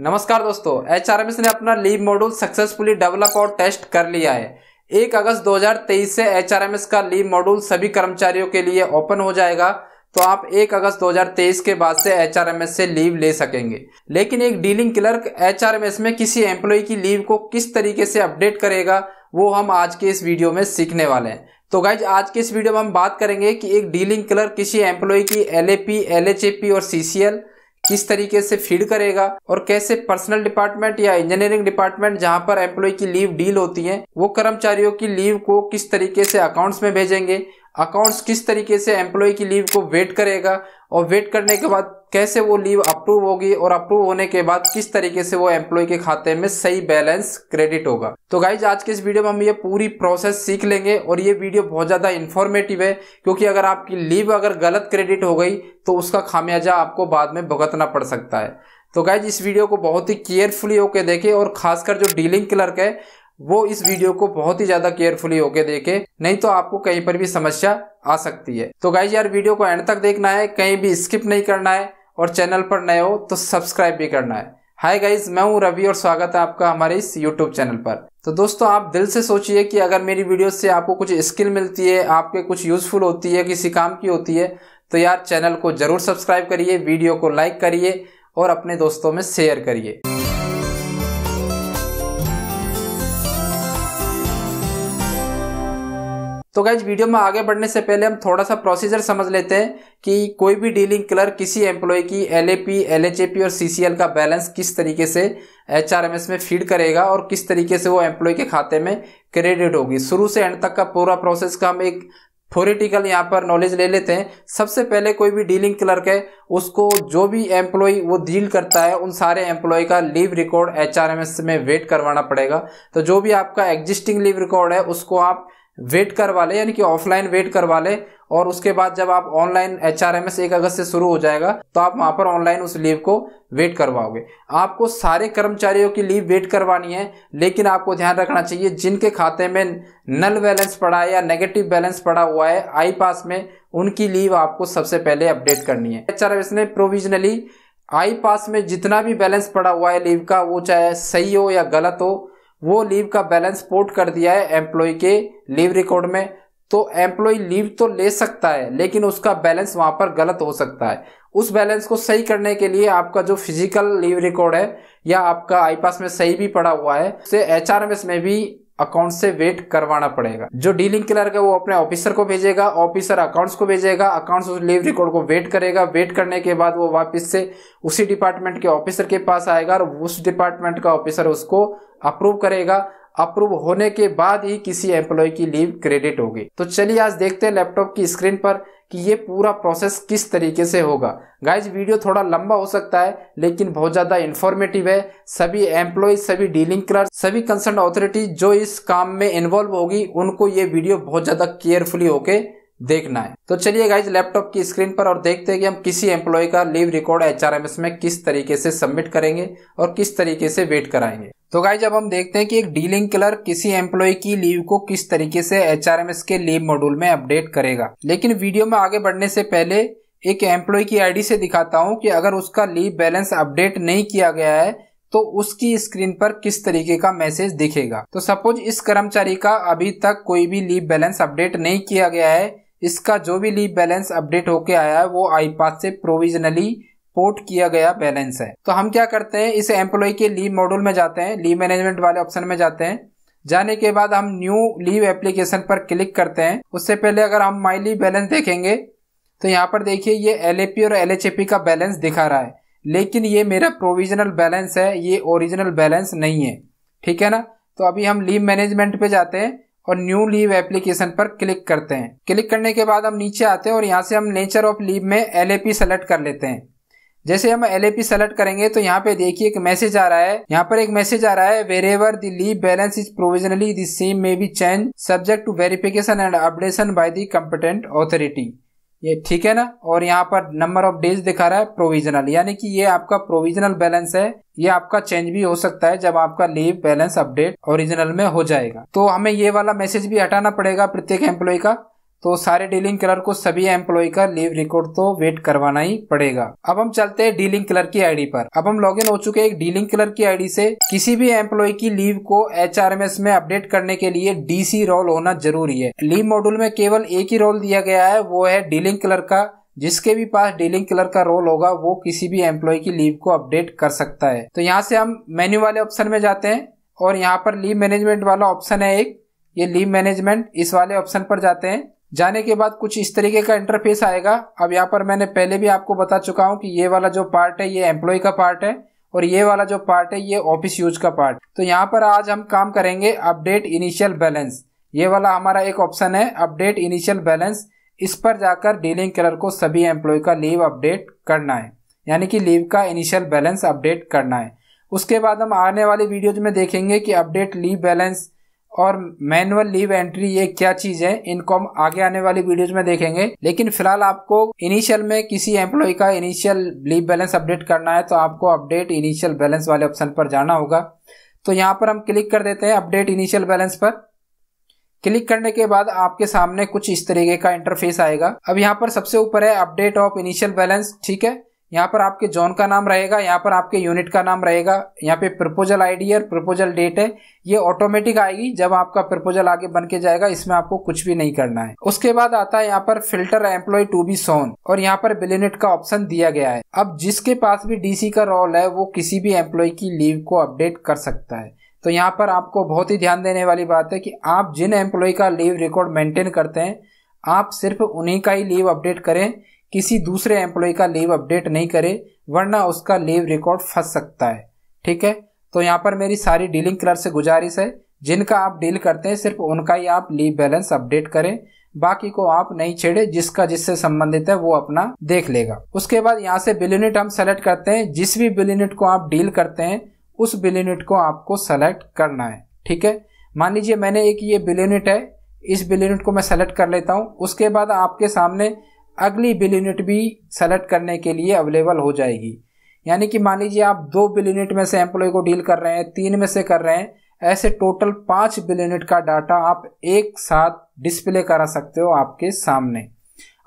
नमस्कार दोस्तों H R ने अपना लीव मॉड्यूल सक्सेसफुली डेवलप और टेस्ट कर लिया है एक अगस्त 2023 से एच का लीव मॉड्यूल सभी कर्मचारियों के लिए ओपन हो जाएगा तो आप एक अगस्त 2023 के बाद से एच से लीव ले सकेंगे लेकिन एक डीलिंग क्लर्क एच में किसी एम्प्लॉय की लीव को किस तरीके से अपडेट करेगा वो हम आज के इस वीडियो में सीखने वाले हैं तो गाइज आज के इस वीडियो में हम बात करेंगे कि एक डीलिंग क्लर्क किसी एम्प्लॉय की एल ए पी और सी किस तरीके से फीड करेगा और कैसे पर्सनल डिपार्टमेंट या इंजीनियरिंग डिपार्टमेंट जहां पर एम्प्लॉय की लीव डील होती है वो कर्मचारियों की लीव को किस तरीके से अकाउंट्स में भेजेंगे अकाउंट्स किस तरीके से एम्प्लॉय की लीव को वेट करेगा और वेट करने के बाद कैसे वो लीव अप्रूव होगी और अप्रूव होने के बाद किस तरीके से वो एम्प्लॉय के खाते में सही बैलेंस क्रेडिट होगा तो गाइज आज के इस वीडियो में हम ये पूरी प्रोसेस सीख लेंगे और ये वीडियो बहुत ज़्यादा इन्फॉर्मेटिव है क्योंकि अगर आपकी लीव अगर गलत क्रेडिट हो गई तो उसका खामियाजा आपको बाद में भुगतना पड़ सकता है तो गाइज इस वीडियो को बहुत ही केयरफुली होकर देखें और खासकर जो डीलिंग क्लर्क है वो इस वीडियो को बहुत ही ज्यादा केयरफुली होके देखे नहीं तो आपको कहीं पर भी समस्या आ सकती है तो गाइज यार वीडियो को एंड तक देखना है कहीं भी स्किप नहीं करना है और चैनल पर नए हो तो सब्सक्राइब भी करना है हाय गाइज मैं हूँ रवि और स्वागत है आपका हमारे इस यूट्यूब चैनल पर तो दोस्तों आप दिल से सोचिए कि अगर मेरी वीडियो से आपको कुछ स्किल मिलती है आपके कुछ यूजफुल होती है किसी काम की होती है तो यार चैनल को जरूर सब्सक्राइब करिए वीडियो को लाइक करिए और अपने दोस्तों में शेयर करिए तो गाइज वीडियो में आगे बढ़ने से पहले हम थोड़ा सा प्रोसीजर समझ लेते हैं कि कोई भी डीलिंग क्लर्क किसी एम्प्लॉय की एल एलएचएपी और सीसीएल का बैलेंस किस तरीके से एचआरएमएस में फीड करेगा और किस तरीके से वो एम्प्लॉय के खाते में क्रेडिट होगी शुरू से एंड तक का पूरा प्रोसेस का हम एक थोरिटिकल यहाँ पर नॉलेज ले लेते हैं सबसे पहले कोई भी डीलिंग क्लर्क है उसको जो भी एम्प्लॉय वो डील करता है उन सारे एम्प्लॉय का लीव रिकॉर्ड एचआरएमएस में वेट करवाना पड़ेगा तो जो भी आपका एग्जिस्टिंग लीव रिकॉर्ड है उसको आप वेट करवा ले यानी कि ऑफलाइन वेट करवा ले और उसके बाद जब आप online H R M S एक अगस्त से शुरू हो जाएगा तो आप वहां पर ऑनलाइन उस लीव को वेट करवाओगे आपको सारे कर्मचारियों की लीव वेट करवानी है लेकिन आपको ध्यान रखना चाहिए जिनके खाते में नल बैलेंस पड़ा है या नेगेटिव बैलेंस पड़ा हुआ है आई पास में उनकी लीव आपको सबसे पहले अपडेट करनी है एच आर एम एस ने प्रोविजनली आई पास में जितना भी बैलेंस पड़ा हुआ है लीव का वो चाहे सही हो या गलत हो वो लीव का बैलेंस पोर्ट कर दिया है एम्प्लॉय के लीव रिकॉर्ड में तो एम्प्लॉय लीव तो ले सकता है लेकिन उसका बैलेंस वहां पर गलत हो सकता है उस बैलेंस को सही करने के लिए आपका जो फिजिकल लीव रिकॉर्ड है या आपका आई पास में सही भी पड़ा हुआ है उसे एच में भी अकाउंट से वेट करवाना पड़ेगा जो डीलिंग क्लर्क है वो अपने ऑफिसर को भेजेगा ऑफिसर अकाउंट्स को भेजेगा अकाउंट्स उस लीव रिकॉर्ड को वेट करेगा वेट करने के बाद वो वापस से उसी डिपार्टमेंट के ऑफिसर के पास आएगा और उस डिपार्टमेंट का ऑफिसर उसको अप्रूव करेगा अप्रूव होने के बाद ही किसी एम्प्लॉय की लीव क्रेडिट होगी तो चलिए आज देखते हैं लैपटॉप की स्क्रीन पर कि ये पूरा प्रोसेस किस तरीके से होगा गाइज वीडियो थोड़ा लंबा हो सकता है लेकिन बहुत ज़्यादा इन्फॉर्मेटिव है सभी एम्प्लॉय सभी डीलिंग क्लर्क सभी कंसर्न अथॉरिटी जो इस काम में इन्वॉल्व होगी उनको ये वीडियो बहुत ज़्यादा केयरफुली होके देखना है तो चलिए गाइज लैपटॉप की स्क्रीन पर और देखते हैं कि हम किसी एम्प्लॉय का लीव रिकॉर्ड एच में किस तरीके से सबमिट करेंगे और किस तरीके से वेट कराएंगे तो गाइज अब हम देखते हैं कि एक डीलिंग क्लर्क किसी एम्प्लॉय की लीव को किस तरीके से एच के लीव मॉड्यूल में अपडेट करेगा लेकिन वीडियो में आगे बढ़ने से पहले एक एम्प्लॉय की आईडी से दिखाता हूँ कि अगर उसका लीव बैलेंस अपडेट नहीं किया गया है तो उसकी स्क्रीन पर किस तरीके का मैसेज दिखेगा तो सपोज इस कर्मचारी का अभी तक कोई भी लीव बैलेंस अपडेट नहीं किया गया है इसका जो भी लीव बैलेंस अपडेट होके आया है वो आईपास से प्रोविजनली पोर्ट किया गया बैलेंस है तो हम क्या करते हैं इस एम्प्लॉय के लीव मॉड्यूल में जाते हैं लीव मैनेजमेंट वाले ऑप्शन में जाते हैं जाने के बाद हम न्यू लीव एप्लीकेशन पर क्लिक करते हैं उससे पहले अगर हम माई लीव बैलेंस देखेंगे तो यहाँ पर देखिए ये एल और एल का बैलेंस दिखा रहा है लेकिन ये मेरा प्रोविजनल बैलेंस है ये ओरिजिनल बैलेंस नहीं है ठीक है ना तो अभी हम लीव मैनेजमेंट पे जाते हैं और न्यू लीव एप्लीकेशन पर क्लिक करते हैं क्लिक करने के बाद हम नीचे आते हैं और यहाँ से हम नेचर ऑफ लीव में एल ए सेलेक्ट कर लेते हैं जैसे हम एल ए सेलेक्ट करेंगे तो यहाँ पे देखिए एक मैसेज आ रहा है यहाँ पर एक मैसेज आ रहा है wherever the leave balance is provisionally the same may be change subject to verification and updation by the competent authority ये ठीक है ना और यहाँ पर नंबर ऑफ डेज दिखा रहा है प्रोविजनल यानी कि ये आपका प्रोविजनल बैलेंस है ये आपका चेंज भी हो सकता है जब आपका लीव बैलेंस अपडेट ओरिजिनल में हो जाएगा तो हमें ये वाला मैसेज भी हटाना पड़ेगा प्रत्येक एम्प्लॉय का तो सारे डीलिंग क्लर्क को सभी एम्प्लॉय का लीव रिकॉर्ड तो वेट करवाना ही पड़ेगा अब हम चलते हैं डीलिंग क्लर्क की आईडी पर अब हम लॉगिन हो चुके हैं एक डीलिंग क्लर्क की आईडी से किसी भी एम्प्लॉय की लीव को एचआरएमएस में अपडेट करने के लिए डीसी रोल होना जरूरी है लीव मॉड्यूल में केवल एक ही रोल दिया गया है वो है डीलिंग क्लर्क का जिसके भी पास डीलिंग क्लर्क का रोल होगा वो किसी भी एम्प्लॉय की लीव को अपडेट कर सकता है तो यहाँ से हम मेन्यू वाले ऑप्शन में जाते हैं और यहाँ पर लीव मैनेजमेंट वाला ऑप्शन है एक ये लीव मैनेजमेंट इस वाले ऑप्शन पर जाते हैं जाने के बाद कुछ इस तरीके का इंटरफेस आएगा अब यहाँ पर मैंने पहले भी आपको बता चुका हूँ कि ये वाला जो पार्ट है ये एम्प्लॉय का पार्ट है और ये वाला जो पार्ट है ये ऑफिस यूज का पार्ट तो यहाँ पर आज हम काम करेंगे अपडेट इनिशियल बैलेंस ये वाला हमारा एक ऑप्शन है अपडेट इनिशियल बैलेंस इस पर जाकर डीलिंग कलर को सभी एम्प्लॉय का लीव अपडेट करना है यानी कि लीव का इनिशियल बैलेंस अपडेट करना है उसके बाद हम आने वाली वीडियोज में देखेंगे कि अपडेट लीव बैलेंस और मैनुअल लीव एंट्री ये क्या चीज है इनको हम आगे आने वाली वीडियोज में देखेंगे लेकिन फिलहाल आपको इनिशियल में किसी एम्प्लॉय का इनिशियल लीव बैलेंस अपडेट करना है तो आपको अपडेट इनिशियल बैलेंस वाले ऑप्शन पर जाना होगा तो यहाँ पर हम क्लिक कर देते हैं अपडेट इनिशियल बैलेंस पर क्लिक करने के बाद आपके सामने कुछ इस तरीके का इंटरफेस आएगा अब यहाँ पर सबसे ऊपर है अपडेट ऑफ इनिशियल बैलेंस ठीक है यहाँ पर आपके जोन का नाम रहेगा यहाँ पर आपके यूनिट का नाम रहेगा यहाँ पे प्रपोजल आईडी और प्रपोजल डेट है ये ऑटोमेटिक आएगी जब आपका प्रपोजल आगे बन के जाएगा इसमें आपको कुछ भी नहीं करना है उसके बाद आता है यहाँ पर filter employee to be shown और यहाँ पर बिल यूनिट का ऑप्शन दिया गया है अब जिसके पास भी डीसी का रोल है वो किसी भी एम्प्लॉय की लीव को अपडेट कर सकता है तो यहाँ पर आपको बहुत ही ध्यान देने वाली बात है कि आप जिन एम्प्लॉय का लीव रिकॉर्ड मेंटेन करते हैं आप सिर्फ उन्हीं का ही लीव अपडेट करें किसी दूसरे एम्प्लॉय का लीव अपडेट नहीं करे वरना उसका लीव रिकॉर्ड फंस सकता है ठीक है तो यहाँ पर मेरी सारी डीलिंग क्लर्क से गुजारिश है जिनका आप डील करते हैं सिर्फ उनका ही आप लीव बैलेंस अपडेट करें बाकी को आप नहीं छेड़े जिसका जिससे संबंधित है वो अपना देख लेगा उसके बाद यहाँ से बिल यूनिट हम सेलेक्ट करते हैं जिस भी बिल यूनिट को आप डील करते हैं उस बिल यूनिट को आपको सेलेक्ट करना है ठीक है मान लीजिए मैंने एक ये बिल यूनिट है इस बिल यूनिट को मैं सेलेक्ट कर लेता हूँ उसके बाद आपके सामने अगली बिल यूनिट भी सेलेक्ट करने के लिए अवेलेबल हो जाएगी यानी कि मान लीजिए आप दो बिल यूनिट में से एम्प्लॉय को डील कर रहे हैं तीन में से कर रहे हैं ऐसे टोटल पाँच बिल यूनिट का डाटा आप एक साथ डिस्प्ले करा सकते हो आपके सामने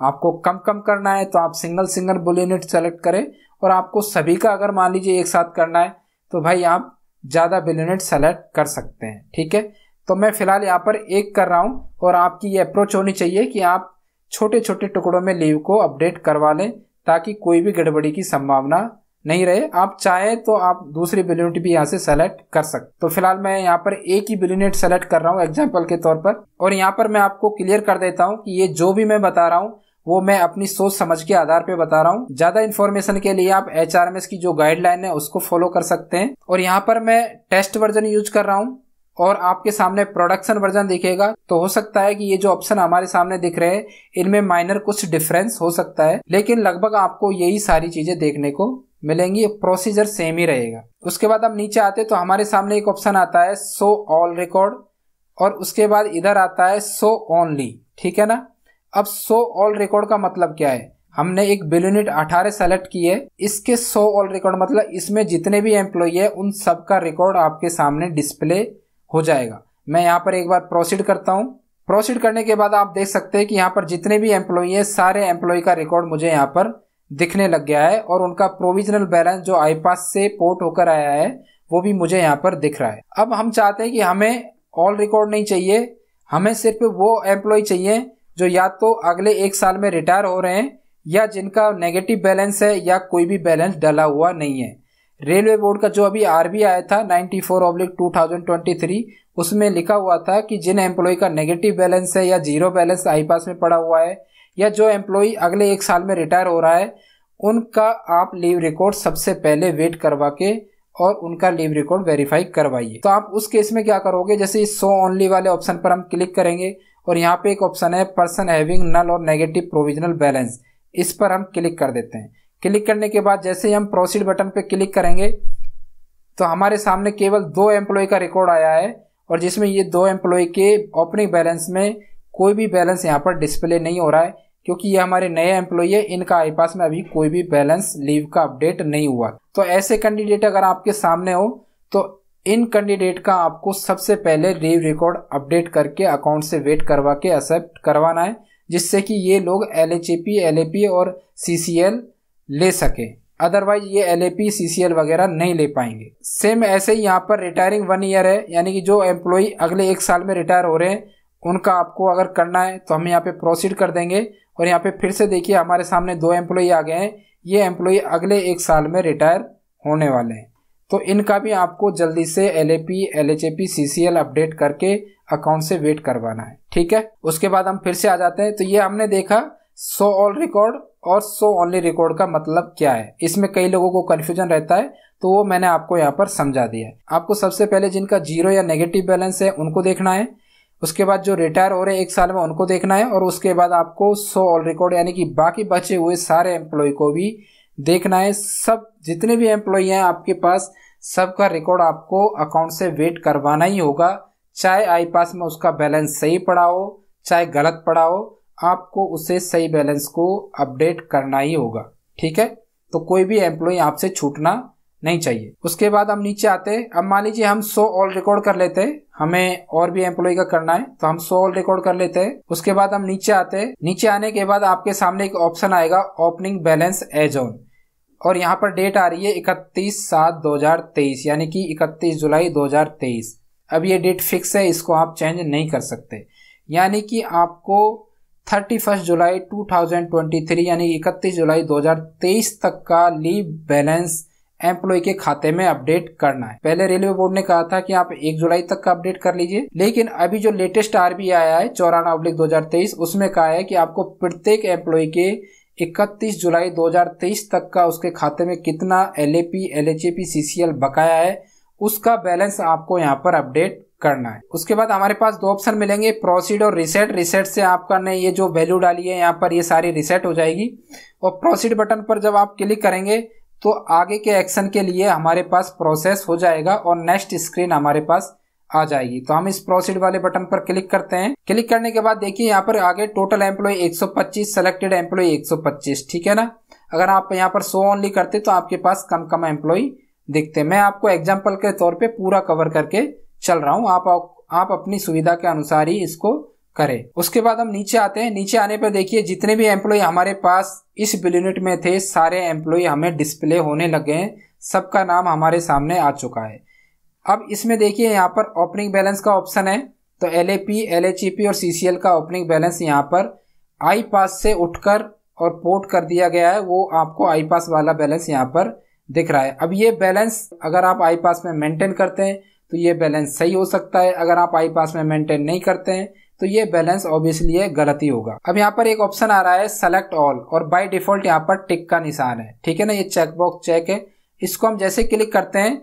आपको कम कम करना है तो आप single single bill unit select करें और आपको सभी का अगर मान लीजिए एक साथ करना है तो भाई आप ज़्यादा बिल यूनिट सेलेक्ट कर सकते हैं ठीक है तो मैं फिलहाल यहाँ पर एक कर रहा हूँ और आपकी ये अप्रोच होनी चाहिए कि आप छोटे छोटे टुकड़ों में लीव को अपडेट करवा लें ताकि कोई भी गड़बड़ी की संभावना नहीं रहे आप चाहे तो आप दूसरी बिलूनिट भी यहाँ से सेलेक्ट कर सकते तो फिलहाल मैं यहाँ पर एक ही बिलूनिट सेलेक्ट कर रहा हूँ एग्जाम्पल के तौर पर और यहाँ पर मैं आपको क्लियर कर देता हूँ कि ये जो भी मैं बता रहा हूँ वो मैं अपनी सोच समझ के आधार पे बता रहा हूँ ज्यादा इन्फॉर्मेशन के लिए आप एच की जो गाइडलाइन है उसको फॉलो कर सकते हैं और यहाँ पर मैं टेस्ट वर्जन यूज कर रहा हूँ और आपके सामने प्रोडक्शन वर्जन दिखेगा तो हो सकता है कि ये जो ऑप्शन हमारे सामने दिख रहे हैं इनमें माइनर कुछ डिफरेंस हो सकता है लेकिन लगभग आपको यही सारी चीजें देखने को मिलेंगी प्रोसीजर सेम ही रहेगा उसके बाद हम नीचे आते तो हमारे सामने एक ऑप्शन आता है सो ऑल रिकॉर्ड और उसके बाद इधर आता है सो ओनली ठीक है ना अब सो ऑल रिकॉर्ड का मतलब क्या है हमने एक बिल यूनिट अठारह सेलेक्ट की है इसके सो ऑल रिकॉर्ड मतलब इसमें जितने भी एम्प्लॉय है उन सब का रिकॉर्ड आपके सामने डिस्प्ले हो जाएगा मैं यहाँ पर एक बार प्रोसीड करता हूँ प्रोसीड करने के बाद आप देख सकते हैं कि यहाँ पर जितने भी एम्प्लॉई हैं सारे एम्प्लॉय का रिकॉर्ड मुझे यहाँ पर दिखने लग गया है और उनका प्रोविजनल बैलेंस जो आईपास से पोर्ट होकर आया है वो भी मुझे यहाँ पर दिख रहा है अब हम चाहते हैं कि हमें ऑल रिकॉर्ड नहीं चाहिए हमें सिर्फ वो एम्प्लॉय चाहिए जो या तो अगले एक साल में रिटायर हो रहे हैं या जिनका नेगेटिव बैलेंस है या कोई भी बैलेंस डला हुआ नहीं है रेलवे बोर्ड का जो अभी आरबी आया था 94 फोर ऑब्लिक टू उसमें लिखा हुआ था कि जिन एम्प्लॉय का नेगेटिव बैलेंस है या जीरो बैलेंस आई पास में पड़ा हुआ है या जो एम्प्लॉय अगले एक साल में रिटायर हो रहा है उनका आप लीव रिकॉर्ड सबसे पहले वेट करवा के और उनका लीव रिकॉर्ड वेरीफाई करवाइए तो आप उस केस में क्या करोगे जैसे इस सो ओनली वाले ऑप्शन पर हम क्लिक करेंगे और यहाँ पे एक ऑप्शन है पर्सन हैविंग नल और नेगेटिव प्रोविजनल बैलेंस इस पर हम क्लिक कर देते हैं क्लिक करने के बाद जैसे ही हम प्रोसीड बटन पर क्लिक करेंगे तो हमारे सामने केवल दो एम्प्लॉय का रिकॉर्ड आया है और जिसमें ये दो एम्प्लॉय के ओपनिंग बैलेंस में कोई भी बैलेंस यहाँ पर डिस्प्ले नहीं हो रहा है क्योंकि ये हमारे नए एम्प्लॉय है इनका आई पास में अभी कोई भी बैलेंस लीव का अपडेट नहीं हुआ तो ऐसे कैंडिडेट अगर आपके सामने हो तो इन कैंडिडेट का आपको सबसे पहले लीव रिकॉर्ड अपडेट करके अकाउंट से वेट करवा के एक्सेप्ट करवाना है जिससे कि ये लोग L H A P L A P और सी सी एल ले सके अदरवाइज ये एल ए वगैरह नहीं ले पाएंगे सेम ऐसे ही यहाँ पर रिटायरिंग वन ईयर है यानी कि जो एम्प्लॉय अगले एक साल में रिटायर हो रहे हैं उनका आपको अगर करना है तो हम यहाँ पे प्रोसीड कर देंगे और यहाँ पे फिर से देखिए हमारे सामने दो एम्प्लॉय आ गए हैं ये एम्प्लॉई अगले एक साल में रिटायर होने वाले हैं तो इनका भी आपको जल्दी से L A P L H A P C C L update करके अकाउंट से वेट करवाना है ठीक है उसके बाद हम फिर से आ जाते हैं तो ये हमने देखा सो ऑल रिकॉर्ड और सो ओनली रिकॉर्ड का मतलब क्या है इसमें कई लोगों को कन्फ्यूजन रहता है तो वो मैंने आपको यहाँ पर समझा दिया है आपको सबसे पहले जिनका जीरो या नेगेटिव बैलेंस है उनको देखना है उसके बाद जो रिटायर हो रहे एक साल में उनको देखना है और उसके बाद आपको सो ऑल रिकॉर्ड यानी कि बाकी बचे हुए सारे एम्प्लॉय को भी देखना है सब जितने भी एम्प्लॉय हैं आपके पास सबका रिकॉर्ड आपको अकाउंट से वेट करवाना ही होगा चाहे आई पास में उसका बैलेंस सही पड़ा हो चाहे गलत पड़ा हो आपको उसे सही बैलेंस को अपडेट करना ही होगा ठीक है तो कोई भी एम्प्लॉय आपसे छूटना नहीं चाहिए उसके बाद हम नीचे आते हैं अब मान लीजिए हम 100 ऑल रिकॉर्ड कर लेते हैं हमें और भी एम्प्लॉय का करना है तो हम 100 ऑल रिकॉर्ड कर लेते हैं उसके बाद हम नीचे आते हैं नीचे आने के बाद आपके सामने एक ऑप्शन आएगा ओपनिंग बैलेंस एज ऑन और यहाँ पर डेट आ रही है इकतीस सात दो यानी कि इकतीस जुलाई दो अब ये डेट फिक्स है इसको आप चेंज नहीं कर सकते यानी कि आपको थर्टी फर्स्ट जुलाई 2023 यानी 31 जुलाई 2023 तक का लीव बैलेंस एम्प्लॉय के खाते में अपडेट करना है पहले रेलवे बोर्ड ने कहा था कि आप 1 जुलाई तक का अपडेट कर लीजिए लेकिन अभी जो लेटेस्ट आरबीआई आया है चौराना अब्लिक तेईस उसमें कहा है कि आपको प्रत्येक एम्प्लॉय के 31 जुलाई 2023 तक का उसके खाते में कितना L A P L H A P C C L बकाया है उसका बैलेंस आपको यहाँ पर अपडेट करना है उसके बाद हमारे पास दो ऑप्शन मिलेंगे प्रोसीड और रिसेट रिसेट से आपका ने ये जो वैल्यू डाली है यहाँ पर ये सारी रिसेट हो जाएगी और प्रोसीड बटन पर जब आप क्लिक करेंगे तो आगे के एक्शन के लिए हमारे पास प्रोसेस हो जाएगा और नेक्स्ट स्क्रीन हमारे पास आ जाएगी तो हम इस प्रोसीड वाले बटन पर क्लिक करते हैं क्लिक करने के बाद देखिए यहाँ पर आगे टोटल एम्प्लॉय 125 सेलेक्टेड एम्प्लॉय 125 ठीक है ना अगर आप यहाँ पर सो ओनली करते तो आपके पास कम कम एम्प्लॉय दिखते मैं आपको एग्जाम्पल के तौर पर पूरा कवर करके चल रहा हूँ आप, आप अपनी सुविधा के अनुसार ही इसको करें उसके बाद हम नीचे आते हैं नीचे आने पर देखिए जितने भी एम्प्लॉय हमारे पास इस बिल यूनिट में थे सारे एम्प्लॉय हमें डिस्प्ले होने लगे हैं सबका नाम हमारे सामने आ चुका है अब इसमें देखिए यहाँ पर ओपनिंग बैलेंस का ऑप्शन है तो L A P L H E P और सी सी एल का ओपनिंग बैलेंस यहाँ पर आई पास से उठकर और पोर्ट कर दिया गया है वो आपको आई पास वाला बैलेंस यहाँ पर दिख रहा है अब ये बैलेंस अगर आप आई पास में मेंटेन करते हैं तो ये बैलेंस सही हो सकता है अगर आप आई पास में मेंटेन नहीं करते हैं तो ये बैलेंस ऑब्वियसली ये गलती होगा अब यहाँ पर एक ऑप्शन आ रहा है सेलेक्ट ऑल और बाय डिफॉल्ट यहाँ पर टिक का निशान है ठीक है ना ये चेकबॉक्स चेक है इसको हम जैसे क्लिक करते हैं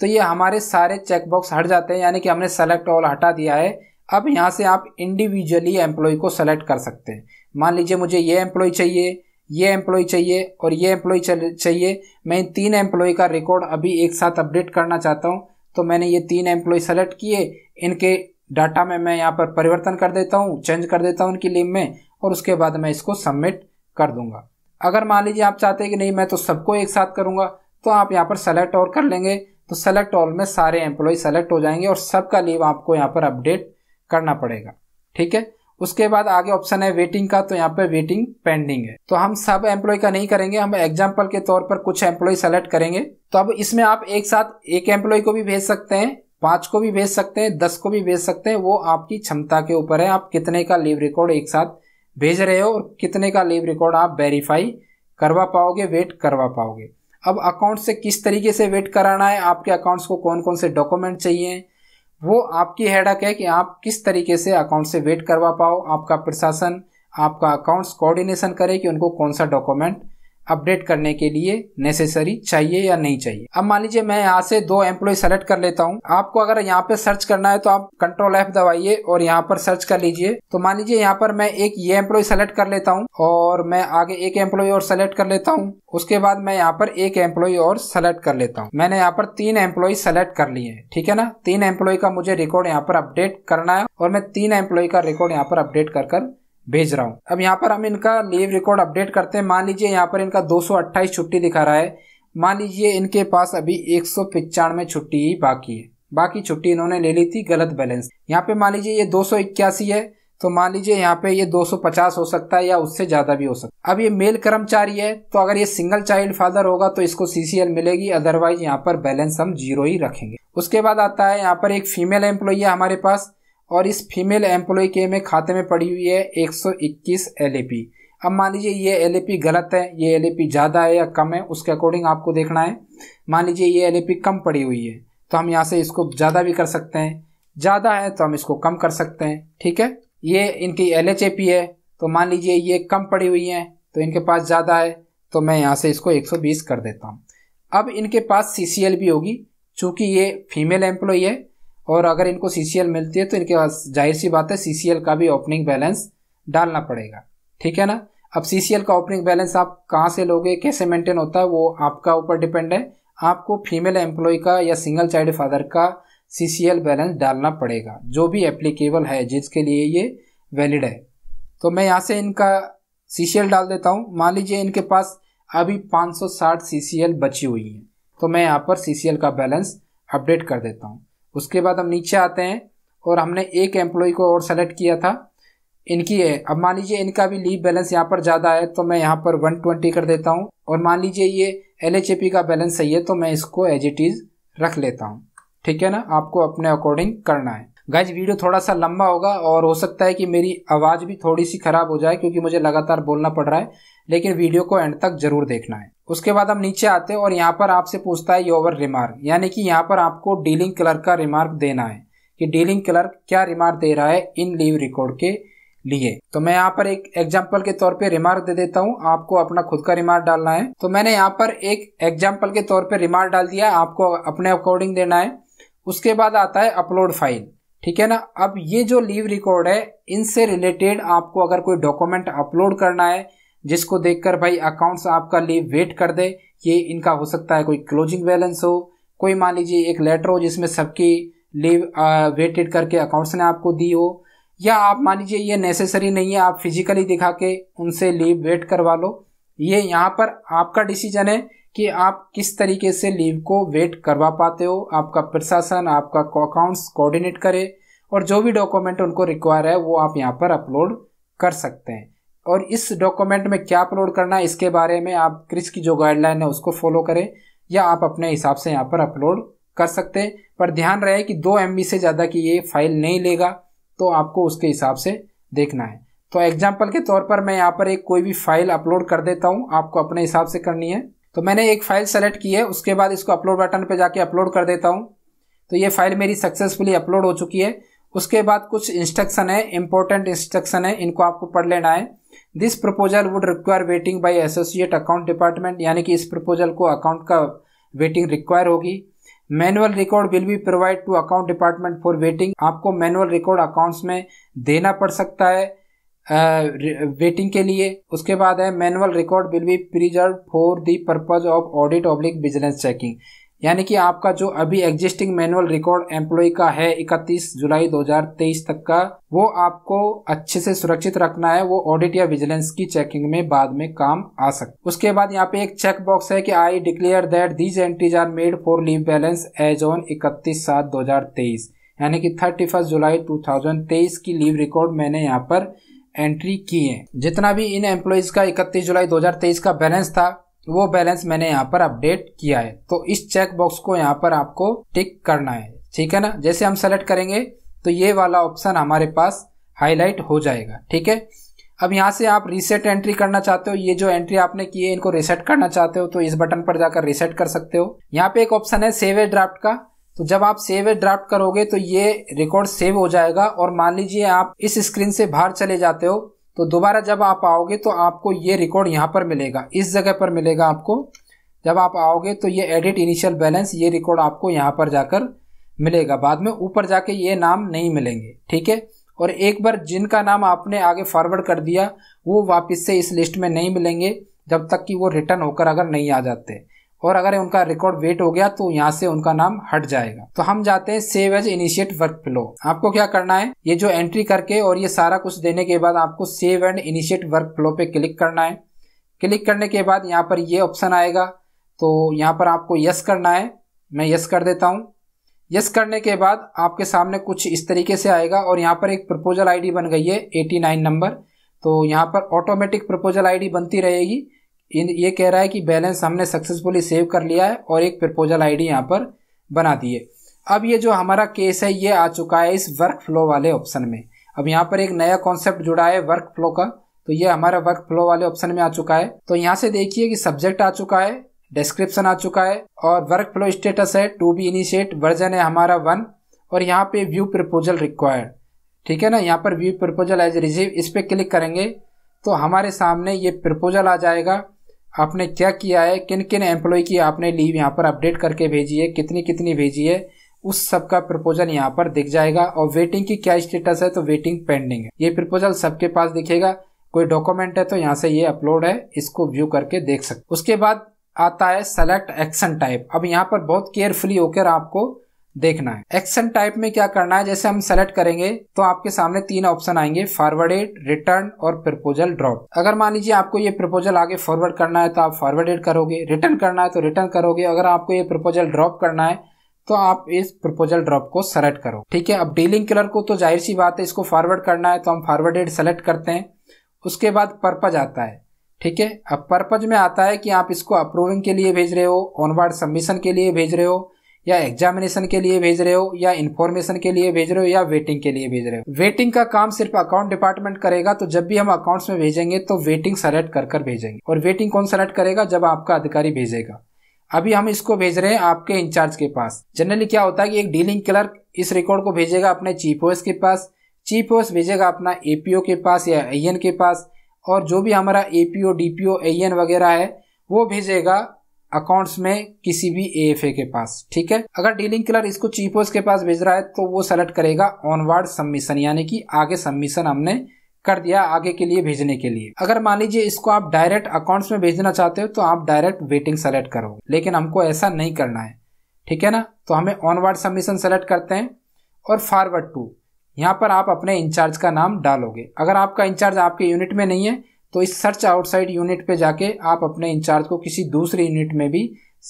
तो ये हमारे सारे चेकबॉक्स हट जाते हैं यानी कि हमने सेलेक्ट ऑल हटा दिया है अब यहाँ से आप इंडिविजुअली एम्प्लॉय को सेलेक्ट कर सकते हैं मान लीजिए मुझे ये एम्प्लॉय चाहिए ये एम्प्लॉय चाहिए और ये एम्प्लॉय चाहिए मैं इन तीन एम्प्लॉय का रिकॉर्ड अभी एक साथ अपडेट करना चाहता हूँ तो मैंने ये तीन एम्प्लॉय सेलेक्ट किए इनके डाटा में मैं यहाँ पर परिवर्तन कर देता हूँ चेंज कर देता हूँ उनकी लिम में और उसके बाद मैं इसको सबमिट कर दूंगा अगर मान लीजिए आप चाहते हैं कि नहीं मैं तो सबको एक साथ करूंगा तो आप यहाँ पर सेलेक्ट और कर लेंगे तो सेलेक्ट ऑल में सारे एम्प्लॉय सेलेक्ट हो जाएंगे और सबका लीव आपको यहाँ पर अपडेट करना पड़ेगा ठीक है उसके बाद आगे ऑप्शन है वेटिंग का तो यहाँ पे वेटिंग पेंडिंग है तो हम सब एम्प्लॉय का नहीं करेंगे हम एग्जाम्पल के तौर पर कुछ एम्प्लॉय सेलेक्ट करेंगे तो अब इसमें आप एक साथ एक एम्प्लॉय को भी भेज सकते हैं पांच को भी भेज सकते हैं दस को भी भेज सकते हैं वो आपकी क्षमता के ऊपर है आप कितने का लीव रिकॉर्ड एक साथ भेज रहे हो और कितने का लीव रिकॉर्ड आप वेरीफाई करवा पाओगे वेट करवा पाओगे अब अकाउंट से किस तरीके से वेट कराना है आपके अकाउंट को कौन कौन से डॉक्यूमेंट चाहिए वो आपकी हेडक है कि आप किस तरीके से अकाउंट से वेट करवा पाओ आपका प्रशासन आपका अकाउंट्स कोऑर्डिनेशन करे कि उनको कौन सा डॉक्यूमेंट अपडेट करने के लिए नेसेसरी चाहिए या नहीं चाहिए अब मान लीजिए मैं यहाँ से दो एम्प्लॉय सेलेक्ट कर लेता हूँ आपको अगर यहाँ पे सर्च करना है तो आप कंट्रोल एफ दबाइए और यहाँ पर सर्च कर लीजिए तो मान लीजिए यहाँ पर मैं एक ये एम्प्लॉय सेलेक्ट कर लेता हूँ और मैं आगे एक एम्प्लॉय और सेलेक्ट कर लेता हूँ उसके बाद मैं यहाँ पर एक एम्प्लॉय और सेलेक्ट कर लेता हूँ मैंने यहाँ पर तीन एम्प्लॉय सेलेक्ट कर लिए ठीक है ना तीन एम्प्लॉय का मुझे रिकॉर्ड यहाँ पर अपडेट करना है और मैं तीन एम्प्लॉय का रिकॉर्ड यहाँ पर अपडेट कर कर भेज रहा हूँ अब यहाँ पर हम इनका लीव रिकॉर्ड अपडेट करते हैं मान लीजिए यहाँ पर इनका दो छुट्टी दिखा रहा है मान लीजिए इनके पास अभी एक सौ छुट्टी ही बाकी है बाकी छुट्टी इन्होंने ले ली थी गलत बैलेंस यहाँ पे मान लीजिए ये दो है तो मान लीजिए यहाँ पे ये 250 हो सकता है या उससे ज्यादा भी हो सकता है अब ये मेल कर्मचारी है तो अगर ये सिंगल चाइल्ड फादर होगा तो इसको सीसीएल मिलेगी अदरवाइज यहाँ पर बैलेंस हम जीरो ही रखेंगे उसके बाद आता है यहाँ पर एक फीमेल एम्प्लॉई है हमारे पास और इस फीमेल एम्प्लॉय के में खाते में पड़ी हुई है 121 पी अब मान लीजिए ये पी गलत है ये पी ज़्यादा है या कम है उसके अकॉर्डिंग आपको देखना है मान लीजिए ये पी कम पड़ी हुई है तो हम यहाँ से इसको ज़्यादा भी कर सकते हैं ज़्यादा है तो हम इसको कम कर सकते हैं ठीक है ये इनकी एल है तो मान लीजिए ये कम पड़ी हुई है तो इनके पास ज़्यादा है तो मैं यहाँ से इसको बीस कर देता हूँ अब इनके पास सी भी होगी चूँकि ये फीमेल एम्प्लॉय है और अगर इनको सी मिलती है तो इनके पास जाहिर सी बात है सी का भी ओपनिंग बैलेंस डालना पड़ेगा ठीक है ना अब सी का ओपनिंग बैलेंस आप कहाँ से लोगे कैसे मेंटेन होता है वो आपका ऊपर डिपेंड है आपको फीमेल एम्प्लॉय का या सिंगल चाइल्ड फादर का सी बैलेंस डालना पड़ेगा जो भी एप्लीकेबल है जिसके लिए ये वैलिड है तो मैं यहाँ से इनका सी डाल देता हूँ मान लीजिए इनके पास अभी 560 सी बची हुई है तो मैं यहाँ पर सी का बैलेंस अपडेट कर देता हूँ उसके बाद हम नीचे आते हैं और हमने एक एम्प्लॉय को और सेलेक्ट किया था इनकी है अब मान लीजिए इनका भी लीव बैलेंस यहाँ पर ज़्यादा है तो मैं यहाँ पर 120 कर देता हूँ और मान लीजिए ये एल का बैलेंस सही है तो मैं इसको एज इट इज़ रख लेता हूँ ठीक है ना आपको अपने अकॉर्डिंग करना है गाइज वीडियो थोड़ा सा लंबा होगा और हो सकता है कि मेरी आवाज़ भी थोड़ी सी ख़राब हो जाए क्योंकि मुझे लगातार बोलना पड़ रहा है लेकिन वीडियो को एंड तक जरूर देखना है उसके बाद हम नीचे आते हैं और यहाँ पर आपसे पूछता है योवर रिमार्क यानी कि यहाँ पर आपको डीलिंग क्लर्क का रिमार्क देना है कि डीलिंग क्लर्क क्या रिमार्क दे रहा है इन लीव रिकॉर्ड के लिए तो मैं यहाँ पर एक एग्जाम्पल के तौर पे रिमार्क दे देता हूँ आपको अपना खुद का रिमार्क डालना है तो मैंने यहाँ पर एक एग्जाम्पल के तौर पे रिमार्क डाल दिया आपको अपने अकॉर्डिंग देना है उसके बाद आता है अपलोड फाइल ठीक है ना अब ये जो लीव रिकॉर्ड है इनसे रिलेटेड आपको अगर कोई डॉक्यूमेंट अपलोड करना है जिसको देखकर भाई अकाउंट्स आपका लीव वेट कर दे ये इनका हो सकता है कोई क्लोजिंग बैलेंस हो कोई मान लीजिए एक लेटर हो जिसमें सबकी लीव वेटेड करके अकाउंट्स ने आपको दी हो या आप मान लीजिए ये नेसेसरी नहीं है आप फिजिकली दिखा के उनसे लीव वेट करवा लो ये यहाँ पर आपका डिसीजन है कि आप किस तरीके से लीव को वेट करवा पाते हो आपका प्रशासन आपका अकाउंट्स कोऑर्डिनेट करे और जो भी डॉक्यूमेंट उनको रिक्वायर है वो आप यहाँ पर अपलोड कर सकते हैं और इस डॉक्यूमेंट में क्या अपलोड करना है इसके बारे में आप क्रिस की जो गाइडलाइन है उसको फॉलो करें या आप अपने हिसाब से यहाँ पर अपलोड कर सकते हैं पर ध्यान रहे कि दो एम से ज़्यादा की ये फाइल नहीं लेगा तो आपको उसके हिसाब से देखना है तो एग्जाम्पल के तौर पर मैं यहाँ पर एक कोई भी फाइल अपलोड कर देता हूँ आपको अपने हिसाब से करनी है तो मैंने एक फाइल सेलेक्ट की है उसके बाद इसको अपलोड बटन पर जाके अपलोड कर देता हूँ तो ये फाइल मेरी सक्सेसफुली अपलोड हो चुकी है उसके बाद कुछ इंस्ट्रक्शन है इंपॉर्टेंट इंस्ट्रक्शन है इनको आपको पढ़ लेना है this proposal would require vetting by associate account department यानी कि इस प्रपोजल को अकाउंट का वेटिंग रिक्वायर होगी manual record will be provide to account department for vetting आपको मैनुअल रिकॉर्ड अकाउंट्स में देना पड़ सकता है वेटिंग के लिए उसके बाद है manual record will be preserve for the purpose of audit oblique business checking यानी कि आपका जो अभी एग्जिस्टिंग मैनुअल रिकॉर्ड एम्प्लॉय का है 31 जुलाई 2023 तक का वो आपको अच्छे से सुरक्षित रखना है वो ऑडिट या विजिलेंस की चेकिंग में बाद में काम आ सकता उसके बाद यहाँ पे एक चेक बॉक्स है कि I declare that these entries are made for leave balance as on इकतीस सात दो यानी कि थर्टी जुलाई टू की लीव रिकॉर्ड मैंने यहाँ पर एंट्री की है जितना भी इन एम्प्लॉयज का 31 जुलाई 2023 का बैलेंस था वो बैलेंस मैंने यहाँ पर अपडेट किया है तो इस चेक बॉक्स को यहाँ पर आपको टिक करना है ठीक है ना जैसे हम सेलेक्ट करेंगे तो ये वाला ऑप्शन हमारे पास हाईलाइट हो जाएगा ठीक है अब यहाँ से आप रीसेट एंट्री करना चाहते हो ये जो एंट्री आपने की है इनको रिसेट करना चाहते हो तो इस बटन पर जाकर रिसेट कर सकते हो यहाँ पे एक ऑप्शन है सेवे ड्राफ्ट का तो जब आप सेव एड ड्राफ्ट करोगे तो ये रिकॉर्ड सेव हो जाएगा और मान लीजिए आप इस स्क्रीन से बाहर चले जाते हो तो दोबारा जब आप आओगे तो आपको ये रिकॉर्ड यहाँ पर मिलेगा इस जगह पर मिलेगा आपको जब आप आओगे तो ये एडिट इनिशियल बैलेंस ये रिकॉर्ड आपको यहाँ पर जाकर मिलेगा बाद में ऊपर जाके ये नाम नहीं मिलेंगे ठीक है और एक बार जिनका नाम आपने आगे फॉरवर्ड कर दिया वो वापस से इस लिस्ट में नहीं मिलेंगे जब तक कि वो रिटर्न होकर अगर नहीं आ जाते और अगर उनका रिकॉर्ड वेट हो गया तो यहाँ से उनका नाम हट जाएगा तो हम जाते हैं save as initiate workflow आपको क्या करना है ये जो एंट्री करके और ये सारा कुछ देने के बाद आपको save and initiate workflow पे क्लिक करना है क्लिक करने के बाद यहाँ पर ये ऑप्शन आएगा तो यहाँ पर आपको यस करना है मैं यस कर देता हूँ यस करने के बाद आपके सामने कुछ इस तरीके से आएगा और यहाँ पर एक प्रपोजल आईडी बन गई है 89 नंबर तो यहाँ पर ऑटोमेटिक प्रपोजल आईडी बनती रहेगी इन ये कह रहा है कि बैलेंस हमने सक्सेसफुली सेव कर लिया है और एक प्रपोजल आईडी यहाँ पर बना दी है अब ये जो हमारा केस है ये आ चुका है इस वर्क फ्लो वाले ऑप्शन में अब यहाँ पर एक नया कॉन्सेप्ट जुड़ा है वर्क फ्लो का तो ये हमारा वर्क फ्लो वाले ऑप्शन में आ चुका है तो यहाँ से देखिए कि सब्जेक्ट आ चुका है डिस्क्रिप्शन आ चुका है और वर्क फ्लो स्टेटस है टू बी इनिशिएट वर्जन है हमारा वन और यहाँ पे व्यू प्रपोजल रिक्वायर्ड ठीक है ना यहाँ पर व्यू प्रपोजल एज रिसीव इस पर क्लिक करेंगे तो हमारे सामने ये प्रपोजल आ जाएगा आपने क्या किया है किन किन एम्प्लॉय की आपने लीव यहाँ पर अपडेट करके भेजी है कितनी कितनी भेजी है उस सब का प्रपोजल यहाँ पर दिख जाएगा और वेटिंग की क्या स्टेटस है तो वेटिंग पेंडिंग है ये प्रपोजल सबके पास दिखेगा कोई डॉक्यूमेंट है तो यहाँ से ये अपलोड है इसको व्यू करके देख सकते उसके बाद आता है सेलेक्ट एक्शन टाइप अब यहाँ पर बहुत केयरफुली होकर आपको देखना है एक्शन टाइप में क्या करना है जैसे हम सेलेक्ट करेंगे तो आपके सामने तीन ऑप्शन आएंगे फॉरवर्डेड रिटर्न और प्रपोजल ड्रॉप अगर मान लीजिए आपको ये प्रपोजल आगे फॉरवर्ड करना है तो आप फॉरवर्डेड करोगे रिटर्न करना है तो रिटर्न करोगे अगर आपको ये प्रपोजल ड्रॉप करना है तो आप इस प्रपोजल ड्रॉप को सेलेक्ट करो ठीक है अब डीलिंग कलर को तो जाहिर सी बात है इसको फॉरवर्ड करना है तो हम फॉरवर्डेड सेलेक्ट करते हैं उसके बाद पर्पज आता है ठीक है अब पर्पज में आता है कि आप इसको अप्रूविंग के लिए भेज रहे हो ऑनवर्ड सबमिशन के लिए भेज रहे हो या एग्जामिनेशन के लिए भेज रहे हो या इन्फॉर्मेशन के लिए भेज रहे हो या वेटिंग के लिए भेज रहे हो वेटिंग का काम सिर्फ अकाउंट डिपार्टमेंट करेगा तो जब भी हम अकाउंट्स में भेजेंगे तो वेटिंग सेलेक्ट कर कर भेजेंगे और वेटिंग कौन सेलेक्ट करेगा जब आपका अधिकारी भेजेगा अभी हम इसको भेज रहे हैं आपके इंचार्ज के पास जनरली क्या होता है कि एक डीलिंग क्लर्क इस रिकॉर्ड को भेजेगा अपने चीफ ओएस के पास चीफ ओएस भेजेगा अपना एपीओ के पास या एन के पास और जो भी हमारा एपीओ डीपीओ एन वगैरह है वो भेजेगा अकाउंट्स में किसी भी ए के पास ठीक है अगर डीलिंग क्लर इसको चीपोस के पास भेज रहा है तो वो सेलेक्ट करेगा ऑनवर्ड सबमिशन यानी कि आगे सबमिशन हमने कर दिया आगे के लिए भेजने के लिए अगर मान लीजिए इसको आप डायरेक्ट अकाउंट्स में भेजना चाहते हो तो आप डायरेक्ट वेटिंग सेलेक्ट करोगे लेकिन हमको ऐसा नहीं करना है ठीक है ना तो हमें ऑनवर्ड सबमिशन सेलेक्ट करते हैं और फॉरवर्ड टू यहाँ पर आप अपने इंचार्ज का नाम डालोगे अगर आपका इंचार्ज आपके यूनिट में नहीं है तो इस सर्च आउटसाइड यूनिट पे जाके आप अपने इंचार्ज को किसी दूसरे यूनिट में भी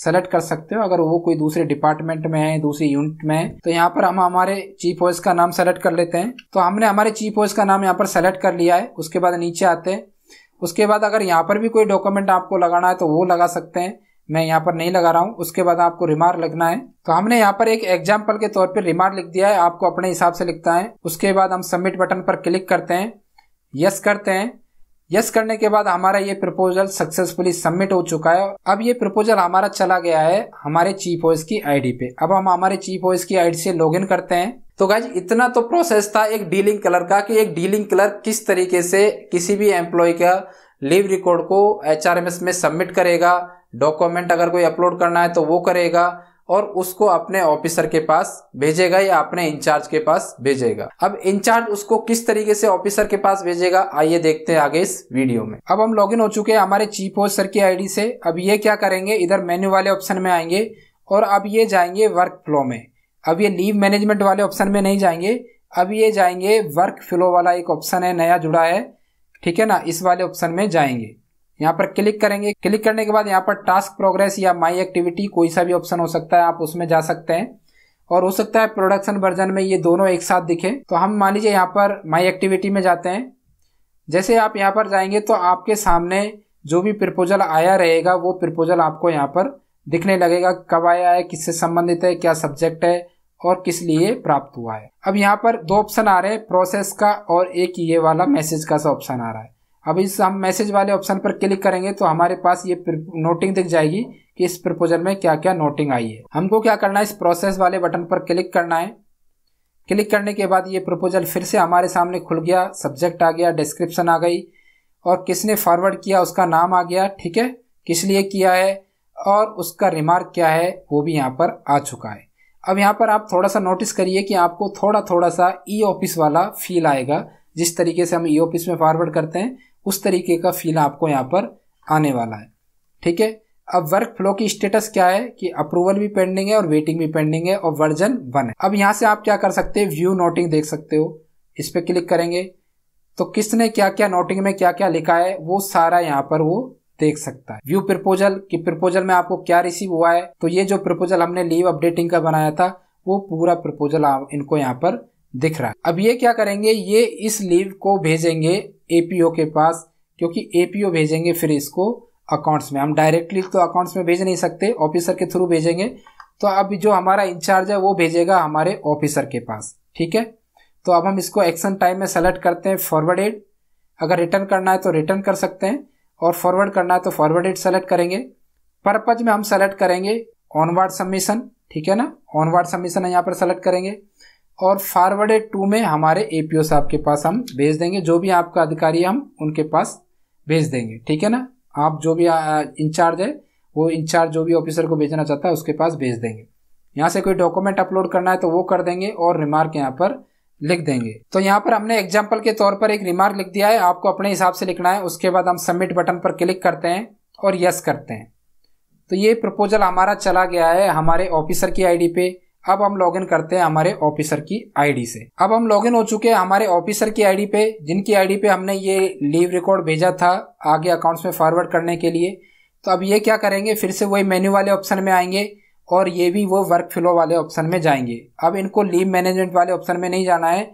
सेलेक्ट कर सकते हो अगर वो कोई दूसरे डिपार्टमेंट में है दूसरी यूनिट में है तो यहाँ पर हम हमारे चीफ ऑइस का नाम सेलेक्ट कर लेते हैं तो हमने हमारे चीफ ऑइस का नाम यहाँ पर सेलेक्ट कर लिया है उसके बाद नीचे आते हैं उसके बाद अगर यहाँ पर भी कोई डॉक्यूमेंट आपको लगाना है तो वो लगा सकते हैं मैं यहाँ पर नहीं लगा रहा हूँ उसके बाद आपको रिमार्क लगना है तो हमने यहाँ पर एक एग्जाम्पल के तौर पर रिमार्क लिख दिया है आपको अपने हिसाब से लिखता है उसके बाद हम सबमिट बटन पर क्लिक करते हैं यस करते हैं यस करने के बाद हमारा ये प्रपोजल सक्सेसफुली सबमिट हो चुका है अब ये प्रपोजल हमारा चला गया है हमारे चीफ ऑइस की आईडी पे अब हम हमारे चीफ ऑइस की आईडी से लॉगिन करते हैं तो गाइज इतना तो प्रोसेस था एक डीलिंग कलर का कि एक डीलिंग कलर किस तरीके से किसी भी एम्प्लॉय का लीव रिकॉर्ड को एच में सबमिट करेगा डॉक्यूमेंट अगर कोई अपलोड करना है तो वो करेगा और उसको अपने ऑफिसर के पास भेजेगा या अपने इंचार्ज के पास भेजेगा अब इंचार्ज उसको किस तरीके से ऑफिसर के पास भेजेगा आइए देखते हैं आगे इस वीडियो में अब हम लॉगिन हो चुके हैं हमारे चीफ ऑफिसर की आईडी से अब ये क्या करेंगे इधर मेन्यू वाले ऑप्शन में आएंगे और अब ये जाएंगे वर्क फ्लो में अब ये लीव मैनेजमेंट वाले ऑप्शन में नहीं जाएंगे अब ये जाएंगे वर्क फ्लो वाला एक ऑप्शन है नया जुड़ा है ठीक है ना इस वाले ऑप्शन में जाएंगे यहाँ पर क्लिक करेंगे क्लिक करने के बाद यहाँ पर टास्क प्रोग्रेस या माई एक्टिविटी कोई सा भी ऑप्शन हो सकता है आप उसमें जा सकते हैं और हो सकता है प्रोडक्शन वर्जन में ये दोनों एक साथ दिखे तो हम मान लीजिए यहाँ पर माई एक्टिविटी में जाते हैं जैसे आप यहाँ पर जाएंगे तो आपके सामने जो भी प्रपोजल आया रहेगा वो प्रपोजल आपको यहाँ पर दिखने लगेगा कब आया है किससे संबंधित है क्या सब्जेक्ट है और किस लिए प्राप्त हुआ है अब यहाँ पर दो ऑप्शन आ रहे हैं प्रोसेस का और एक ये वाला मैसेज का सा ऑप्शन आ रहा है अब इस हम मैसेज वाले ऑप्शन पर क्लिक करेंगे तो हमारे पास ये नोटिंग दिख जाएगी कि इस प्रपोजल में क्या क्या नोटिंग आई है हमको क्या करना है इस प्रोसेस वाले बटन पर क्लिक करना है क्लिक करने के बाद ये प्रपोजल फिर से हमारे सामने खुल गया सब्जेक्ट आ गया डिस्क्रिप्शन आ गई और किसने फॉरवर्ड किया उसका नाम आ गया ठीक है किस लिए किया है और उसका रिमार्क क्या है वो भी यहाँ पर आ चुका है अब यहाँ पर आप थोड़ा सा नोटिस करिए कि आपको थोड़ा थोड़ा सा ई ऑफिस वाला फील आएगा जिस तरीके से हम ई ऑफिस में फॉरवर्ड करते हैं उस तरीके का फील आपको यहाँ पर आने वाला है ठीक है अब वर्क फ्लो की स्टेटस क्या है कि अप्रूवल भी पेंडिंग है और वेटिंग भी पेंडिंग है और वर्जन वन है अब यहाँ से आप क्या कर सकते हैं व्यू नोटिंग देख सकते हो इस पर क्लिक करेंगे तो किसने क्या क्या नोटिंग में क्या क्या लिखा है वो सारा यहाँ पर वो देख सकता है व्यू प्रपोजल की प्रपोजल में आपको क्या रिसीव हुआ है तो ये जो प्रपोजल हमने लीव अपडेटिंग का बनाया था वो पूरा प्रपोजल इनको यहाँ पर दिख रहा है अब ये क्या करेंगे ये इस लीव को भेजेंगे एपीओ के पास क्योंकि एपीओ भेजेंगे फिर इसको अकाउंट्स में हम डायरेक्टली तो अकाउंट्स में भेज नहीं सकते ऑफिसर के थ्रू भेजेंगे तो अब जो हमारा इंचार्ज है वो भेजेगा हमारे ऑफिसर के पास ठीक है तो अब हम इसको एक्शन टाइम में सेलेक्ट करते हैं फॉरवर्डेड अगर रिटर्न करना है तो रिटर्न कर सकते हैं और फॉरवर्ड करना है तो फॉरवर्डेड सेलेक्ट करेंगे परपज में हम सेलेक्ट करेंगे ऑनवर्ड सबमिशन ठीक है ना ऑनवर्ड सबमिशन यहाँ पर सेलेक्ट करेंगे और फॉरवर्डेड टू में हमारे ए साहब के पास हम भेज देंगे जो भी आपका अधिकारी है हम उनके पास भेज देंगे ठीक है ना आप जो भी इंचार्ज है वो इंचार्ज जो भी ऑफिसर को भेजना चाहता है उसके पास भेज देंगे यहाँ से कोई डॉक्यूमेंट अपलोड करना है तो वो कर देंगे और रिमार्क यहाँ पर लिख देंगे तो यहाँ पर हमने एग्जाम्पल के तौर पर एक रिमार्क लिख दिया है आपको अपने हिसाब से लिखना है उसके बाद हम सबमिट बटन पर क्लिक करते हैं और यस करते हैं तो ये प्रपोजल हमारा चला गया है हमारे ऑफिसर की आईडी पे अब हम लॉगिन करते हैं हमारे ऑफिसर की आईडी से अब हम लॉगिन हो चुके हैं हमारे ऑफिसर की आईडी पे जिनकी आईडी पे हमने ये लीव रिकॉर्ड भेजा था आगे अकाउंट्स में फॉरवर्ड करने के लिए तो अब ये क्या करेंगे फिर से वही मेन्यू वाले ऑप्शन में आएंगे और ये भी वो वर्क फ्लो वाले ऑप्शन में जाएंगे अब इनको लीव मैनेजमेंट वाले ऑप्शन में नहीं जाना है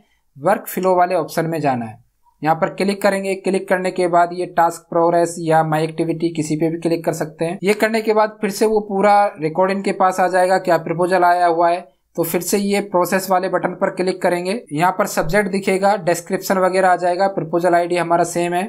वर्क फ्लो वाले ऑप्शन में जाना है यहाँ पर क्लिक करेंगे क्लिक करने के बाद ये टास्क प्रोग्रेस या माई एक्टिविटी किसी पे भी क्लिक कर सकते हैं ये करने के बाद फिर से वो पूरा रिकॉर्ड इनके पास आ जाएगा क्या प्रपोजल आया हुआ है तो फिर से ये प्रोसेस वाले बटन पर क्लिक करेंगे यहाँ पर सब्जेक्ट दिखेगा डिस्क्रिप्शन वगैरह आ जाएगा प्रपोजल आईडी हमारा सेम है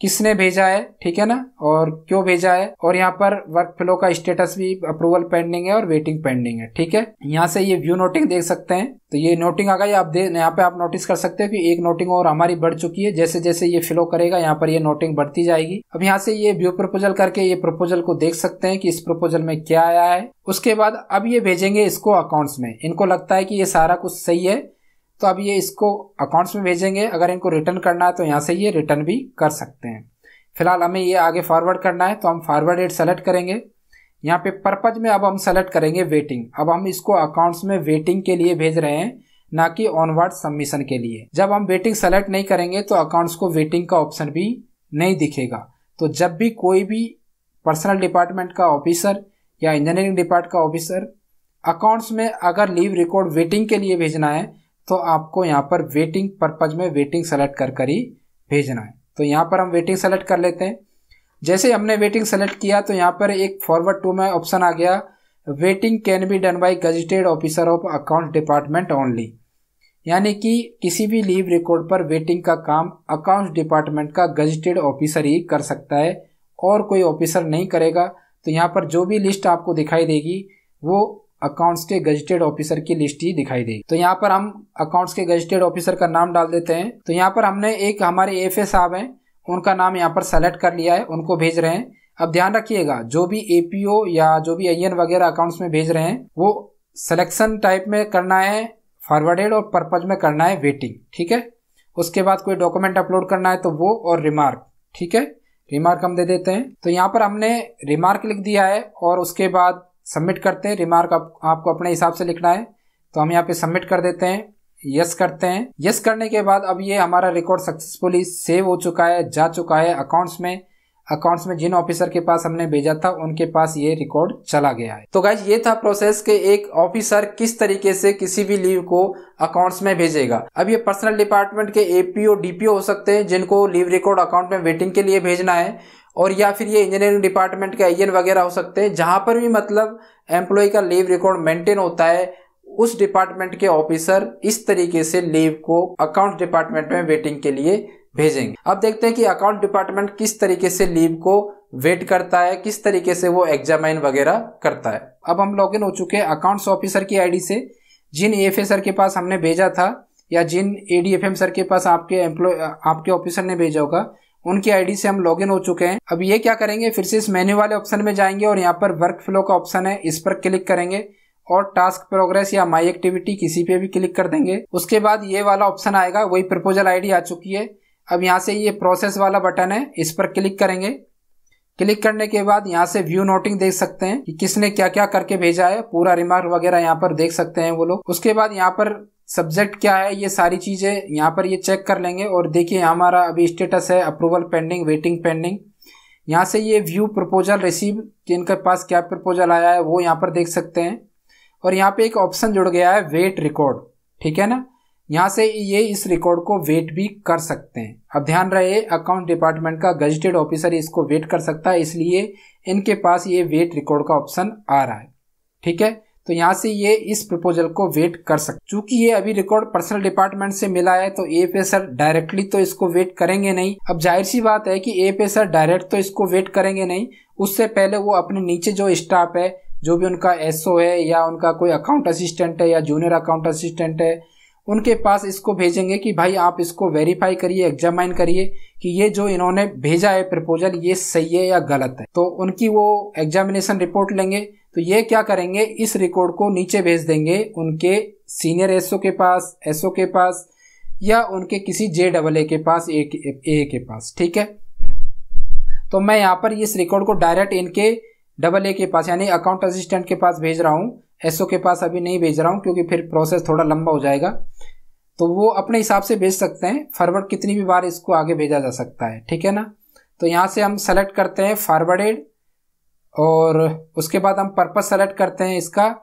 किसने भेजा है ठीक है ना और क्यों भेजा है और यहाँ पर वर्क फ्लो का स्टेटस भी अप्रूवल पेंडिंग है और वेटिंग पेंडिंग है ठीक है यहाँ से ये व्यू नोटिंग देख सकते हैं तो ये नोटिंग आ गई आप दे यहाँ पे आप नोटिस कर सकते हो कि एक नोटिंग और हमारी बढ़ चुकी है जैसे जैसे ये फ्लो करेगा यहाँ पर ये नोटिंग बढ़ती जाएगी अब यहाँ से ये व्यू प्रपोजल करके ये प्रपोजल को देख सकते हैं कि इस प्रपोजल में क्या आया है उसके बाद अब ये भेजेंगे इसको अकाउंट्स में इनको लगता है कि ये सारा कुछ सही है तो अब ये इसको अकाउंट्स में भेजेंगे अगर इनको रिटर्न करना है तो यहाँ से ये रिटर्न भी कर सकते हैं फिलहाल हमें ये आगे फॉरवर्ड करना है तो हम फॉरवर्ड एड सेलेक्ट करेंगे यहाँ पे पर्पज में अब हम सेलेक्ट करेंगे वेटिंग अब हम इसको अकाउंट्स में वेटिंग के लिए भेज रहे हैं ना कि ऑनवर्ड सबमिशन के लिए जब हम वेटिंग सेलेक्ट नहीं करेंगे तो अकाउंट्स को वेटिंग का ऑप्शन भी नहीं दिखेगा तो जब भी कोई भी पर्सनल डिपार्टमेंट का ऑफिसर या इंजीनियरिंग डिपार्ट का ऑफिसर अकाउंट्स में अगर लीव रिकॉर्ड वेटिंग के लिए भेजना है तो आपको यहाँ पर वेटिंग पर्पज में वेटिंग सेलेक्ट कर कर ही भेजना है तो यहाँ पर हम वेटिंग सेलेक्ट कर लेते हैं जैसे हमने वेटिंग सेलेक्ट किया तो यहाँ पर एक फॉरवर्ड टू में ऑप्शन आ गया vetting can be done by gazetted officer of account department only यानी कि किसी भी लीव रिकॉर्ड पर वेटिंग का काम अकाउंट डिपार्टमेंट का गजिटेड ऑफिसर ही कर सकता है और कोई ऑफिसर नहीं करेगा तो यहाँ पर जो भी लिस्ट आपको दिखाई देगी वो अकाउंट्स के गजटेड ऑफिसर की लिस्ट ही दिखाई देगी तो यहाँ पर हम अकाउंट्स के गजटेड ऑफिसर का नाम डाल देते हैं तो यहाँ पर हमने एक हमारे एफ साहब हैं उनका नाम यहाँ पर सेलेक्ट कर लिया है उनको भेज रहे हैं अब ध्यान रखिएगा जो भी एपीओ या जो भी आई वगैरह अकाउंट्स में भेज रहे हैं वो सिलेक्शन टाइप में करना है फॉरवर्डेड और पर्पज में करना है वेटिंग ठीक है उसके बाद कोई डॉक्यूमेंट अपलोड करना है तो वो और रिमार्क ठीक है रिमार्क हम दे देते हैं तो यहाँ पर हमने रिमार्क लिख दिया है और उसके बाद सबमिट करते हैं रिमार्क आप, आपको अपने हिसाब से लिखना है तो हम यहाँ पे सबमिट कर देते हैं यस करते हैं यस करने के बाद अब ये हमारा रिकॉर्ड सक्सेसफुली सेव हो चुका है जा चुका है अकाउंट्स में अकाउंट्स में जिन ऑफिसर के पास हमने भेजा था उनके पास ये रिकॉर्ड चला गया है तो गाइज ये था प्रोसेस के एक ऑफिसर किस तरीके से किसी भी लीव को अकाउंट्स में भेजेगा अब ये पर्सनल डिपार्टमेंट के एपीओ डीपीओ हो सकते हैं जिनको लीव रिकॉर्ड अकाउंट में वेटिंग के लिए भेजना है और या फिर ये इंजीनियरिंग डिपार्टमेंट के आई वगैरह हो सकते हैं जहाँ पर भी मतलब एम्प्लॉय का लीव रिकॉर्ड मेंटेन होता है उस डिपार्टमेंट के ऑफिसर इस तरीके से लीव को अकाउंट डिपार्टमेंट में वेटिंग के लिए भेजेंगे अब देखते हैं कि अकाउंट डिपार्टमेंट किस तरीके से लीव को वेट करता है किस तरीके से वो एग्जामाइन वगैरह करता है अब हम लॉगिन हो चुके हैं अकाउंट्स ऑफिसर की आईडी से जिन एफ सर के पास हमने भेजा था या जिन ए सर के पास आपके एम्प्लॉय आपके ऑफिसर ने भेजा होगा उनकी आईडी से हम लॉगिन हो चुके हैं अब ये क्या करेंगे फिर से इस मेन्यू वाले ऑप्शन में जाएंगे और यहाँ पर वर्क फ्लो का ऑप्शन है इस पर क्लिक करेंगे और टास्क प्रोग्रेस या माई एक्टिविटी किसी पे भी क्लिक कर देंगे उसके बाद ये वाला ऑप्शन आएगा वही प्रपोजल आईडी आ चुकी है अब यहाँ से ये प्रोसेस वाला बटन है इस पर क्लिक करेंगे क्लिक करने के बाद यहाँ से व्यू नोटिंग देख सकते हैं कि किसने क्या क्या करके भेजा है पूरा रिमार्क वगैरह यहाँ पर देख सकते हैं वो लोग उसके बाद यहाँ पर सब्जेक्ट क्या है ये सारी चीज़ें यहाँ पर ये चेक कर लेंगे और देखिए हमारा अभी स्टेटस है अप्रूवल पेंडिंग वेटिंग पेंडिंग यहाँ से ये व्यू प्रपोजल रिसीव कि इनके पास क्या प्रपोजल आया है वो यहाँ पर देख सकते हैं और यहाँ पे एक ऑप्शन जुड़ गया है वेट रिकॉर्ड ठीक है ना यहाँ से ये इस रिकॉर्ड को वेट भी कर सकते हैं अब ध्यान रहे अकाउंट डिपार्टमेंट का गजटेड ऑफिसर इसको वेट कर सकता है इसलिए इनके पास ये वेट रिकॉर्ड का ऑप्शन आ रहा है ठीक है तो यहाँ से ये इस प्रपोजल को वेट कर सकते चूंकि ये अभी रिकॉर्ड पर्सनल डिपार्टमेंट से मिला है तो ए पे सर डायरेक्टली तो इसको वेट करेंगे नहीं अब जाहिर सी बात है कि ए पे सर डायरेक्ट तो इसको वेट करेंगे नहीं उससे पहले वो अपने नीचे जो स्टाफ है जो भी उनका एसओ है या उनका कोई अकाउंट असिस्टेंट है या जूनियर अकाउंट असिस्टेंट है उनके पास इसको भेजेंगे कि भाई आप इसको वेरीफाई करिए एग्जामाइन करिए कि ये जो इन्होंने भेजा है प्रपोजल ये सही है या गलत है तो उनकी वो एग्जामिनेशन रिपोर्ट लेंगे तो ये क्या करेंगे इस रिकॉर्ड को नीचे भेज देंगे उनके सीनियर एसओ के पास एसओ के पास या उनके किसी जे डबल ए के पास ए के, ए के पास ठीक है तो मैं यहाँ पर इस रिकॉर्ड को डायरेक्ट इनके डबल ए के पास यानी अकाउंट असिस्टेंट के पास भेज रहा हूँ एसओ के पास अभी नहीं भेज रहा हूँ क्योंकि फिर प्रोसेस थोड़ा लंबा हो जाएगा तो वो अपने हिसाब से भेज सकते हैं फॉरवर्ड कितनी भी बार इसको आगे भेजा जा सकता है ठीक है ना तो यहाँ से हम सेलेक्ट करते हैं फॉरवर्डेड और उसके बाद हम पर्पज सेलेक्ट करते हैं इसका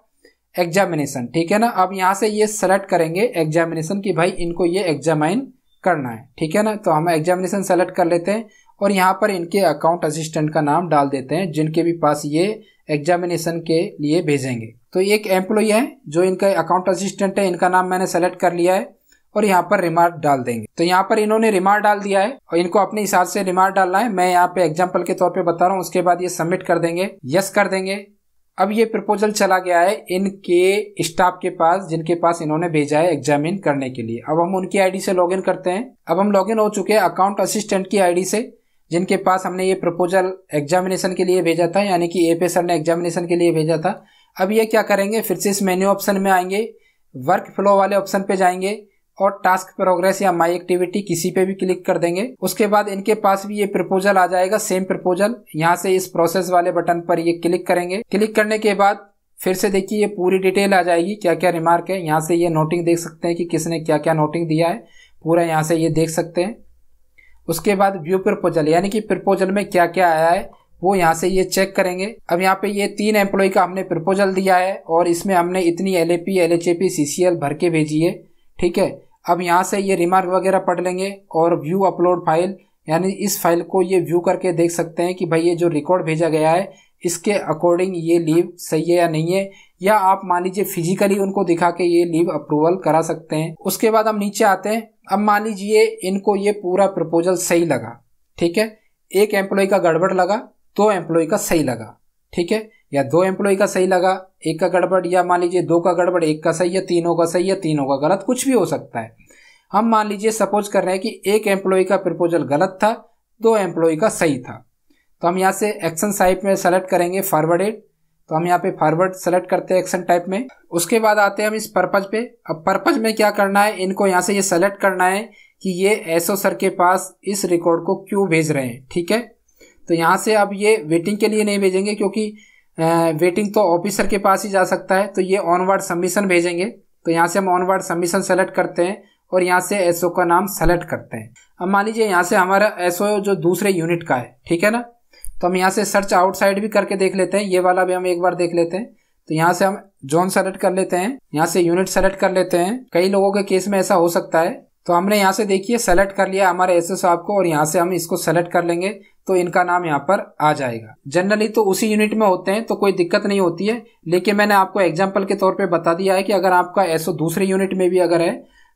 एग्जामिनेशन ठीक है ना अब यहाँ से ये सेलेक्ट करेंगे एग्जामिनेशन की भाई इनको ये एग्जामाइन करना है ठीक है ना तो हम एग्जामिनेशन सेलेक्ट कर लेते हैं और यहाँ पर इनके अकाउंट असिस्टेंट का नाम डाल देते हैं जिनके भी पास ये एग्जामिनेशन के लिए भेजेंगे तो एक एम्प्लॉय है जो इनका अकाउंट असिस्टेंट है इनका नाम मैंने सेलेक्ट कर लिया है और यहाँ पर रिमार्क डाल देंगे तो यहाँ पर इन्होंने रिमार्क डाल दिया है और इनको अपने हिसाब से रिमार्क डालना है मैं यहाँ पे एग्जाम्पल के तौर पर बता रहा हूँ उसके बाद ये सबमिट कर देंगे यस कर देंगे अब ये प्रपोजल चला गया है इनके स्टाफ के पास जिनके पास इन्होंने भेजा है एग्जामिन करने के लिए अब हम उनकी आईडी से लॉगिन करते हैं अब हम लॉगिन हो चुके हैं अकाउंट असिस्टेंट की आईडी से जिनके पास हमने ये प्रपोजल एग्जामिनेशन के लिए भेजा था यानी कि एपे सर ने एग्जामिनेशन के लिए भेजा था अब ये क्या करेंगे फिर से इस मेन्यू ऑप्शन में आएंगे वर्क फ्लो वाले ऑप्शन पे जाएंगे और टास्क प्रोग्रेस या माई एक्टिविटी किसी पे भी क्लिक कर देंगे उसके बाद इनके पास भी ये प्रपोजल आ जाएगा सेम प्रपोजल यहाँ से इस प्रोसेस वाले बटन पर ये क्लिक करेंगे क्लिक करने के बाद फिर से देखिए ये पूरी डिटेल आ जाएगी क्या क्या रिमार्क है यहाँ से ये नोटिंग देख सकते हैं कि किसने क्या क्या नोटिंग दिया है पूरा यहाँ से ये देख सकते हैं उसके बाद व्यू प्रपोजल यानी कि प्रपोजल में क्या क्या आया है वो यहाँ से ये चेक करेंगे अब यहाँ पे ये तीन एम्प्लॉय का हमने प्रपोजल दिया है और इसमें हमने इतनी L A P L H A P C C L भर के भेजी है ठीक है अब यहाँ से ये रिमार्क वगैरह पढ़ लेंगे और व्यू अपलोड फाइल यानी इस फाइल को ये व्यू करके देख सकते हैं कि भाई ये जो रिकॉर्ड भेजा गया है इसके अकॉर्डिंग ये लीव सही है या नहीं है या आप मान लीजिए फिजिकली उनको दिखा के ये लीव अप्रूवल करा सकते हैं उसके बाद हम नीचे आते हैं अब मान लीजिए इनको ये पूरा प्रपोजल सही लगा ठीक है एक एम्प्लॉय का गड़बड़ लगा दो तो एम्प्लॉय का सही लगा ठीक है या दो एम्प्लॉय का सही लगा एक का गड़बड़ या मान लीजिए दो का गड़बड़ एक का सही है तीनों का सही है तीनों का गलत कुछ भी हो सकता है हम मान लीजिए सपोज कर रहे हैं कि एक एम्प्लॉय का प्रपोजल गलत था दो एम्प्लॉय का सही था तो हम यहाँ से एक्शन साइप में सेलेक्ट करेंगे फॉरवर्डेड तो हम यहाँ पे फॉरवर्ड सेलेक्ट करते हैं एक्शन टाइप में उसके बाद आते हैं हम इस पर्पज पे अब पर्पज में क्या करना है इनको यहाँ से ये सेलेक्ट करना है कि ये एसओ सर के पास इस रिकॉर्ड को क्यों भेज रहे हैं ठीक है तो यहाँ से अब ये वेटिंग के लिए नहीं भेजेंगे क्योंकि वेटिंग तो ऑफिसर के पास ही जा सकता है तो ये ऑनवर्ड सबमिशन भेजेंगे तो यहाँ से हम ऑनवर्ड सबमिशन सेलेक्ट करते हैं और यहाँ से एसओ का नाम सेलेक्ट करते हैं अब मान लीजिए यहाँ से हमारा एसओ जो दूसरे यूनिट का है ठीक है ना तो हम यहाँ से सर्च आउटसाइड भी करके देख लेते हैं ये वाला भी हम एक बार देख लेते हैं तो यहाँ से हम जोन सेलेक्ट कर लेते हैं यहाँ से यूनिट सेलेक्ट कर लेते हैं कई लोगों के केस में ऐसा हो सकता है तो हमने यहाँ से देखिए सेलेक्ट कर लिया हमारे एस साहब को और यहाँ से हम इसको सेलेक्ट कर लेंगे तो इनका नाम यहाँ पर आ जाएगा जनरली तो उसी यूनिट में होते हैं तो कोई दिक्कत नहीं होती है लेकिन मैंने आपको एग्जाम्पल के तौर पर बता दिया है कि अगर आपका एसओ दूसरे यूनिट में भी अगर है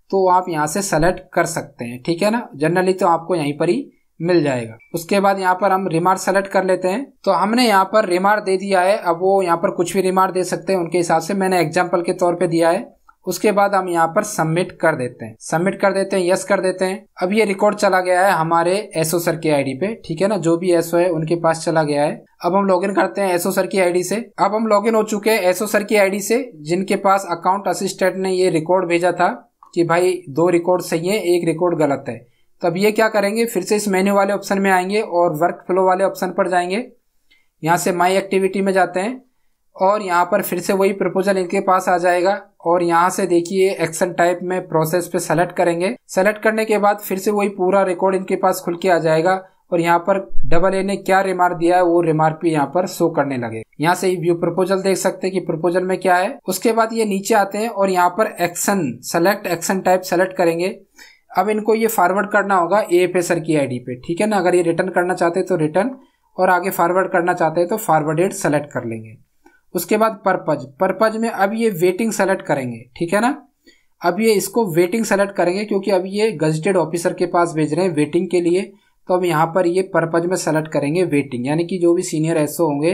तो आप यहाँ से सेलेक्ट कर सकते हैं ठीक है ना जनरली तो आपको यहीं पर ही मिल जाएगा उसके बाद यहाँ पर हम रिमार्क सेलेक्ट कर लेते हैं तो हमने यहाँ पर रिमार्क दे दिया है अब वो यहाँ पर कुछ भी रिमार्क दे सकते हैं उनके हिसाब से मैंने एग्जाम्पल के तौर पर दिया है उसके बाद हम यहाँ पर सबमिट कर देते हैं सबमिट कर देते हैं यस कर देते हैं अब ये रिकॉर्ड चला गया है हमारे एसओ सर की आईडी पे ठीक है ना जो भी एसओ है उनके पास चला गया है अब हम लॉगिन करते हैं एसओ सर की आईडी से अब हम लॉगिन हो चुके हैं एसओ सर की आईडी से जिनके पास अकाउंट असिस्टेंट ने ये रिकॉर्ड भेजा था कि भाई दो रिकॉर्ड सही है एक रिकॉर्ड गलत है तब तो ये क्या करेंगे फिर से इस मेन्यू वाले ऑप्शन में आएंगे और वर्क फ्लो वाले ऑप्शन पर जाएंगे यहाँ से माई एक्टिविटी में जाते हैं और यहाँ पर फिर से वही प्रपोजल इनके पास आ जाएगा और यहाँ से देखिए एक्शन टाइप में प्रोसेस पे सेलेक्ट करेंगे सेलेक्ट करने के बाद फिर से वही पूरा रिकॉर्ड इनके पास खुल के आ जाएगा और यहाँ पर डबल ए ने क्या रिमार्क दिया है वो रिमार्क भी यहाँ पर शो करने लगे यहाँ से व्यू प्रपोजल देख सकते हैं कि प्रपोजल में क्या है उसके बाद ये नीचे आते हैं और यहाँ पर action select action type select करेंगे अब इनको ये फॉरवर्ड करना होगा ए पे सर की आई पे ठीक है ना अगर ये रिटर्न करना चाहते हैं तो रिटर्न और आगे फॉरवर्ड करना चाहते हैं तो फॉरवर्डेड सेलेक्ट कर लेंगे उसके बाद पर्पज पर्पज में अब ये वेटिंग सेलेक्ट करेंगे ठीक है ना अब ये इसको वेटिंग सेलेक्ट करेंगे क्योंकि अब ये गजटेड ऑफिसर के पास भेज रहे हैं वेटिंग के लिए तो अब यहाँ पर ये पर्पज में सेलेक्ट करेंगे वेटिंग यानी कि जो भी सीनियर एसओ होंगे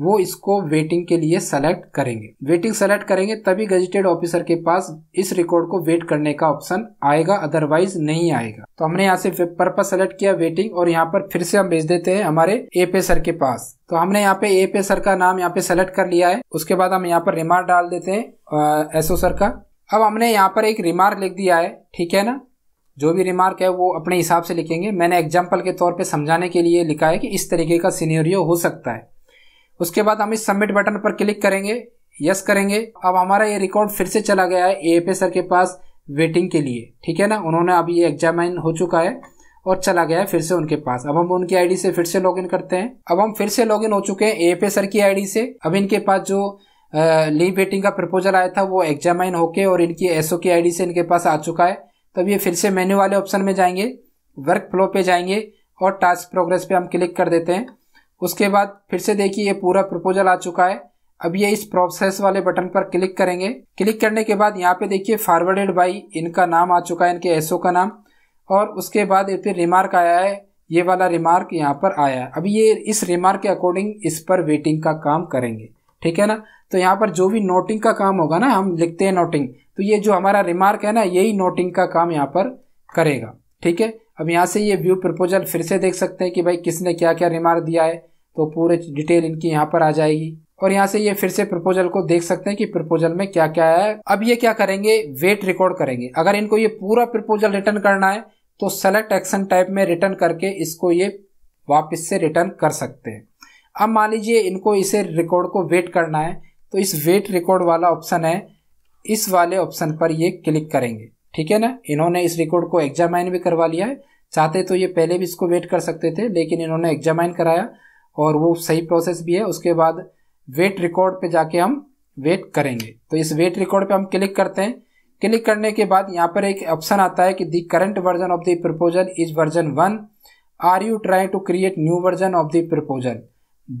वो इसको वेटिंग के लिए सेलेक्ट करेंगे वेटिंग सेलेक्ट करेंगे तभी गजटेड ऑफिसर के पास इस रिकॉर्ड को वेट करने का ऑप्शन आएगा अदरवाइज नहीं आएगा तो हमने यहाँ से पर्पज सेलेक्ट किया वेटिंग और यहाँ पर फिर से हम भेज देते हैं हमारे ए पे सर के पास तो हमने यहाँ पे ए पे सर का नाम यहाँ पे सेलेक्ट कर लिया है उसके बाद हम यहाँ पर रिमार्क डाल देते हैं एसओ सर का अब हमने यहाँ पर एक रिमार्क लिख दिया है ठीक है ना जो भी रिमार्क है वो अपने हिसाब से लिखेंगे मैंने एग्जाम्पल के तौर पर समझाने के लिए लिखा है कि इस तरीके का सीनियरियो हो सकता है उसके बाद हम इस सबमिट बटन पर क्लिक करेंगे यस करेंगे अब हमारा ये रिकॉर्ड फिर से चला गया है ए सर के पास वेटिंग के लिए ठीक है ना उन्होंने अभी ये एग्जामिन हो चुका है और चला गया है फिर से उनके पास अब हम उनकी आईडी से फिर से लॉगिन करते हैं अब हम फिर से लॉगिन हो चुके हैं ए सर की आईडी से अब इनके पास जो लीव वेटिंग का प्रपोजल आया था वो एग्जाम होके और इनकी एसओ की आईडी से इनके पास आ चुका है तब ये फिर से मेन्यू वाले ऑप्शन में जाएंगे वर्क फ्लो पे जाएंगे और टास्क प्रोग्रेस पे हम क्लिक कर देते हैं उसके बाद फिर से देखिए ये पूरा प्रपोजल आ चुका है अब ये इस प्रोसेस वाले बटन पर क्लिक करेंगे क्लिक करने के बाद यहाँ पे देखिए फॉरवर्डेड बाई इनका नाम आ चुका है इनके एसओ का नाम और उसके बाद ये फिर रिमार्क आया है ये वाला रिमार्क यहाँ पर आया है अभी ये इस रिमार्क के अकॉर्डिंग इस पर वेटिंग का काम करेंगे ठीक है ना तो यहाँ पर जो भी नोटिंग का काम होगा ना हम लिखते हैं नोटिंग तो ये जो हमारा रिमार्क है ना यही नोटिंग का काम यहाँ पर करेगा ठीक है अब यहाँ से ये व्यू प्रपोजल फिर से देख सकते हैं कि भाई किसने क्या क्या रिमार्क दिया है तो पूरे डिटेल इनकी यहाँ पर आ जाएगी और यहाँ से ये फिर से प्रपोजल को देख सकते हैं कि प्रपोजल में क्या क्या है अब ये क्या करेंगे वेट रिकॉर्ड करेंगे अगर इनको ये पूरा प्रपोजल रिटर्न करना है तो सेलेक्ट एक्शन टाइप में रिटर्न करके इसको ये वापस से रिटर्न कर सकते हैं अब मान लीजिए इनको इसे रिकॉर्ड को वेट करना है तो इस वेट रिकॉर्ड वाला ऑप्शन है इस वाले ऑप्शन पर ये क्लिक करेंगे ठीक है ना इन्होंने इस रिकॉर्ड को एग्जामाइन भी करवा लिया है चाहते तो ये पहले भी इसको वेट कर सकते थे लेकिन इन्होंने एग्जामाइन कराया और वो सही प्रोसेस भी है उसके बाद वेट रिकॉर्ड पे जाके हम वेट करेंगे तो इस वेट रिकॉर्ड पे हम क्लिक करते हैं क्लिक करने के बाद यहाँ पर एक ऑप्शन आता है कि the current version of the proposal is version one are you try to create new version of the proposal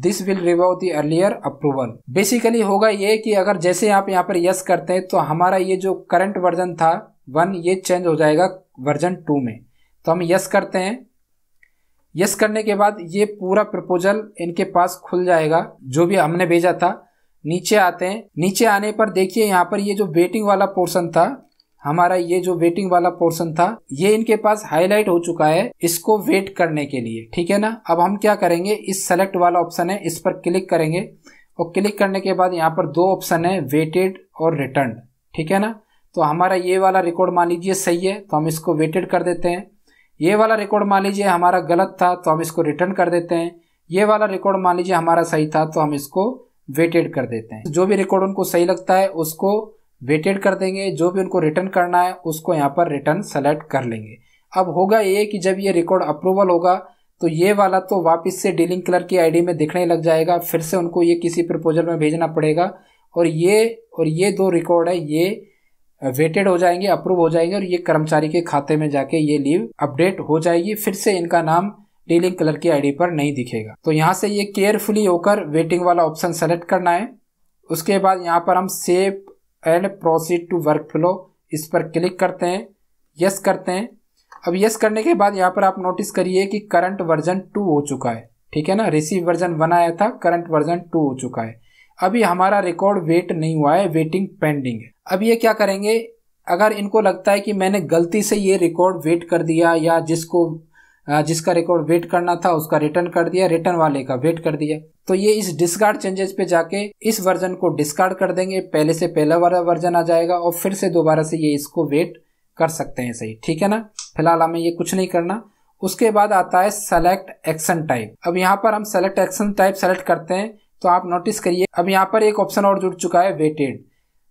this will revert the earlier approval basically होगा ये कि अगर जैसे आप यहाँ पर यस करते हैं तो हमारा ये जो करंट वर्जन था वन ये चेंज हो जाएगा वर्जन टू में तो हम यस करते हैं यस करने के बाद ये पूरा प्रपोजल इनके पास खुल जाएगा जो भी हमने भेजा था नीचे आते हैं नीचे आने पर देखिए यहाँ पर ये जो वेटिंग वाला पोर्शन था हमारा ये जो वेटिंग वाला पोर्शन था ये इनके पास हाईलाइट हो चुका है इसको वेट करने के लिए ठीक है ना अब हम क्या करेंगे इस सेलेक्ट वाला ऑप्शन है इस पर क्लिक करेंगे और क्लिक करने के बाद यहाँ पर दो ऑप्शन है वेटेड और रिटर्न ठीक है ना तो हमारा ये वाला रिकॉर्ड मान लीजिए सही है तो हम इसको वेटेड कर देते हैं ये वाला रिकॉर्ड मान लीजिए हमारा गलत था तो हम इसको रिटर्न कर देते हैं ये वाला रिकॉर्ड मान लीजिए हमारा सही था तो हम इसको वेटेड कर देते हैं जो भी रिकॉर्ड उनको सही लगता है उसको वेटेड कर देंगे जो भी उनको रिटर्न करना है उसको यहाँ पर रिटर्न सेलेक्ट कर लेंगे अब होगा ये कि जब ये रिकॉर्ड अप्रूवल होगा तो ये वाला तो वापस से डीलिंग क्लर्क की आईडी में दिखने लग जाएगा फिर से उनको ये किसी प्रपोजल में भेजना पड़ेगा और ये और ये दो रिकॉर्ड है ये वेटेड हो जाएंगे अप्रूव हो जाएंगे और ये कर्मचारी के खाते में जाके ये लीव अपडेट हो जाएगी फिर से इनका नाम डीलिंग कलर की आईडी पर नहीं दिखेगा तो यहाँ से ये केयरफुली होकर वेटिंग वाला ऑप्शन सेलेक्ट करना है उसके बाद यहाँ पर हम save and proceed to workflow इस पर क्लिक करते हैं यस करते हैं अब यस करने के बाद यहाँ पर आप नोटिस करिए कि करंट वर्जन टू हो चुका है ठीक है ना रिसीव वर्जन वन आया था करंट वर्जन टू हो चुका है अभी हमारा रिकॉर्ड वेट नहीं हुआ है वेटिंग पेंडिंग है अब ये क्या करेंगे अगर इनको लगता है कि मैंने गलती से ये रिकॉर्ड वेट कर दिया या जिसको जिसका रिकॉर्ड वेट करना था उसका रिटर्न कर दिया रिटर्न वाले का वेट कर दिया तो ये इस डिस्कार्ड चेंजेस पे जाके इस वर्जन को डिस्कार्ड कर देंगे पहले से पहला वाला वर्जन आ जाएगा और फिर से दोबारा से ये इसको वेट कर सकते हैं सही ठीक है ना फिलहाल हमें ये कुछ नहीं करना उसके बाद आता है सेलेक्ट एक्शन टाइप अब यहाँ पर हम सेलेक्ट एक्शन टाइप सेलेक्ट करते हैं तो आप नोटिस करिए अब यहाँ पर एक ऑप्शन और जुड़ चुका है वेटेड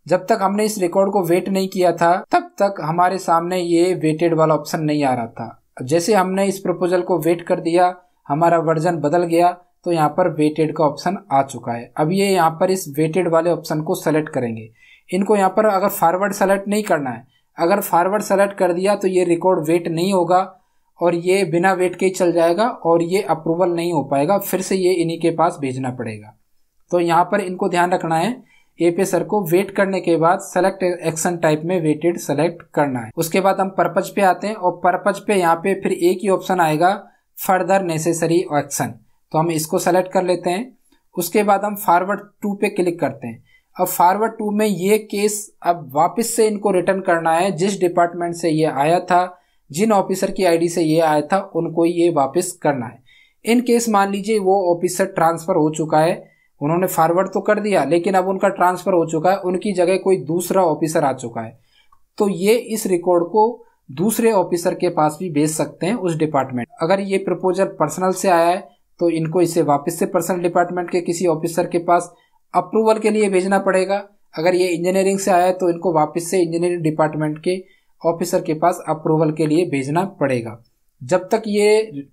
जब तक हमने इस रिकॉर्ड को वेट नहीं किया था तब तक हमारे सामने ये वेटेड वाला ऑप्शन नहीं आ रहा था जैसे हमने इस प्रपोजल को वेट कर दिया हमारा वर्जन बदल गया तो यहाँ पर वेटेड का ऑप्शन आ चुका है अब ये यहाँ पर इस वेटेड वाले ऑप्शन को सेलेक्ट करेंगे इनको यहाँ पर अगर फॉरवर्ड सेलेक्ट नहीं करना है अगर फॉरवर्ड सेलेक्ट कर दिया तो ये रिकॉर्ड वेट नहीं होगा और ये बिना वेट के ही चल जाएगा और ये अप्रूवल नहीं हो पाएगा फिर से ये इन्हीं के पास भेजना पड़ेगा तो यहाँ पर इनको ध्यान रखना है ए पे सर को वेट करने के बाद सेलेक्ट एक्शन टाइप में वेटेड सेलेक्ट करना है उसके बाद हम पर्पज पे आते हैं और पर्पज पे यहाँ पे फिर एक ही ऑप्शन आएगा फर्दर नेसेसरी एक्शन तो हम इसको सेलेक्ट कर लेते हैं उसके बाद हम फॉरवर्ड टू पे क्लिक करते हैं अब फॉरवर्ड टू में ये केस अब वापस से इनको रिटर्न करना है जिस डिपार्टमेंट से ये आया था जिन ऑफिसर की आईडी से ये आया था उनको ये वापस करना है इन केस मान लीजिए वो ऑफिसर ट्रांसफ़र हो चुका है उन्होंने फॉरवर्ड तो कर दिया लेकिन अब उनका ट्रांसफ़र हो चुका है उनकी जगह कोई दूसरा ऑफिसर आ चुका है तो ये इस रिकॉर्ड को दूसरे ऑफिसर के पास भी भेज सकते हैं उस डिपार्टमेंट अगर ये प्रपोजल पर्सनल से आया है तो इनको इसे वापस से पर्सनल डिपार्टमेंट के किसी ऑफिसर के पास अप्रूवल के लिए भेजना पड़ेगा अगर ये इंजीनियरिंग से आया है तो इनको वापस से इंजीनियरिंग डिपार्टमेंट के ऑफिसर के पास अप्रूवल के लिए भेजना पड़ेगा जब तक ये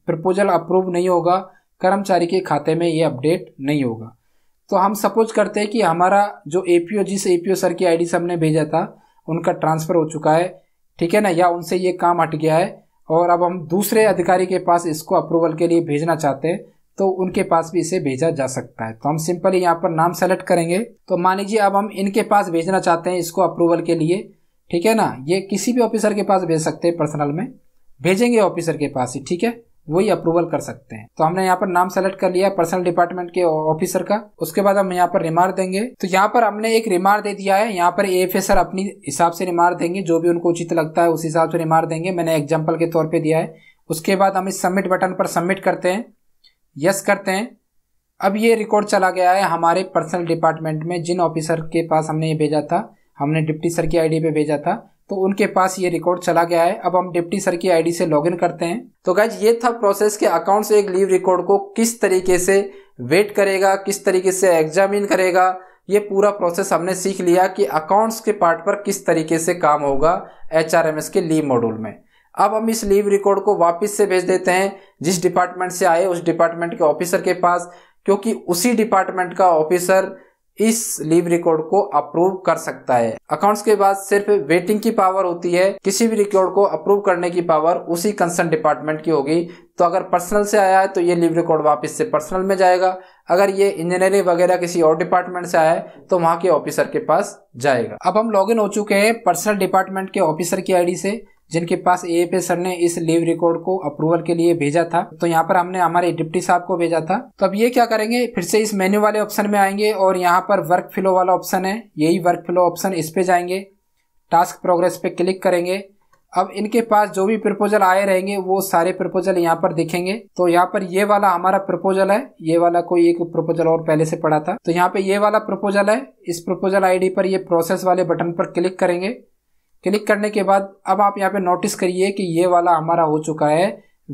प्रपोजल अप्रूव नहीं होगा कर्मचारी के खाते में ये अपडेट नहीं होगा तो हम सपोज करते हैं कि हमारा जो ए जिस ए सर की आई से हमने भेजा था उनका ट्रांसफ़र हो चुका है ठीक है ना या उनसे ये काम हट गया है और अब हम दूसरे अधिकारी के पास इसको अप्रूवल के लिए भेजना चाहते हैं तो उनके पास भी इसे भेजा जा सकता है तो हम सिंपली यहाँ पर नाम सेलेक्ट करेंगे तो मान लीजिए अब हम इनके पास भेजना चाहते हैं इसको अप्रूवल के लिए ठीक है ना ये किसी भी ऑफिसर के पास भेज सकते हैं पर्सनल में भेजेंगे ऑफिसर के पास ही ठीक है वही अप्रूवल कर सकते हैं तो हमने यहाँ पर नाम सेलेक्ट कर लिया पर्सनल डिपार्टमेंट के ऑफिसर का उसके बाद हम यहाँ पर रिमार्क देंगे तो यहाँ पर हमने एक रिमार्क दे दिया है यहाँ पर ए एफ अपनी हिसाब से रिमार्क देंगे जो भी उनको उचित लगता है उस हिसाब से रिमार्क देंगे मैंने एग्जाम्पल के तौर पर दिया है उसके बाद हम इस सबमिट बटन पर सबमिट करते हैं यस करते हैं अब ये रिकॉर्ड चला गया है हमारे पर्सनल डिपार्टमेंट में जिन ऑफिसर के पास हमने ये भेजा था हमने डिप्टी सर की आईडी पे भेजा था तो उनके पास ये रिकॉर्ड चला गया है अब हम डिप्टी सर की आईडी से लॉगिन करते हैं तो गाइज ये था प्रोसेस के अकाउंट से एक लीव रिकॉर्ड को किस तरीके से वेट करेगा किस तरीके से एग्जामिन करेगा ये पूरा प्रोसेस हमने सीख लिया कि अकाउंट्स के पार्ट पर किस तरीके से काम होगा एच के लीव मॉड्यूल में अब हम इस लीव रिकॉर्ड को वापस से भेज देते हैं जिस डिपार्टमेंट से आए उस डिपार्टमेंट के ऑफिसर के पास क्योंकि उसी डिपार्टमेंट का ऑफिसर इस लीव रिकॉर्ड को अप्रूव कर सकता है अकाउंट्स के बाद सिर्फ वेटिंग की पावर होती है किसी भी रिकॉर्ड को अप्रूव करने की पावर उसी कंसर्न डिपार्टमेंट की होगी तो अगर पर्सनल से आया है तो ये लीव रिकॉर्ड वापस से पर्सनल में जाएगा अगर ये इंजीनियरिंग वगैरह किसी और डिपार्टमेंट से आया है तो वहां के ऑफिसर के पास जाएगा अब हम लॉग हो चुके हैं पर्सनल डिपार्टमेंट के ऑफिसर की आई से जिनके पास ए पे सर ने इस लीव रिकॉर्ड को अप्रूवल के लिए भेजा था तो यहाँ पर हमने हमारे डिप्टी साहब को भेजा था तो अब ये क्या करेंगे फिर से इस मेन्यू वाले ऑप्शन में आएंगे और यहाँ पर वर्क फ्लो वाला ऑप्शन है यही वर्क फ्लो ऑप्शन इस पे जाएंगे टास्क प्रोग्रेस पे क्लिक करेंगे अब इनके पास जो भी प्रपोजल आए रहेंगे वो सारे प्रपोजल यहाँ पर दिखेंगे तो यहाँ पर ये वाला हमारा प्रपोजल है ये वाला कोई एक प्रपोजल और पहले से पड़ा था तो यहाँ पे ये वाला प्रपोजल है इस प्रपोजल आईडी पर ये प्रोसेस वाले बटन पर क्लिक करेंगे क्लिक करने के बाद अब आप यहाँ पे नोटिस करिए कि ये वाला हमारा हो चुका है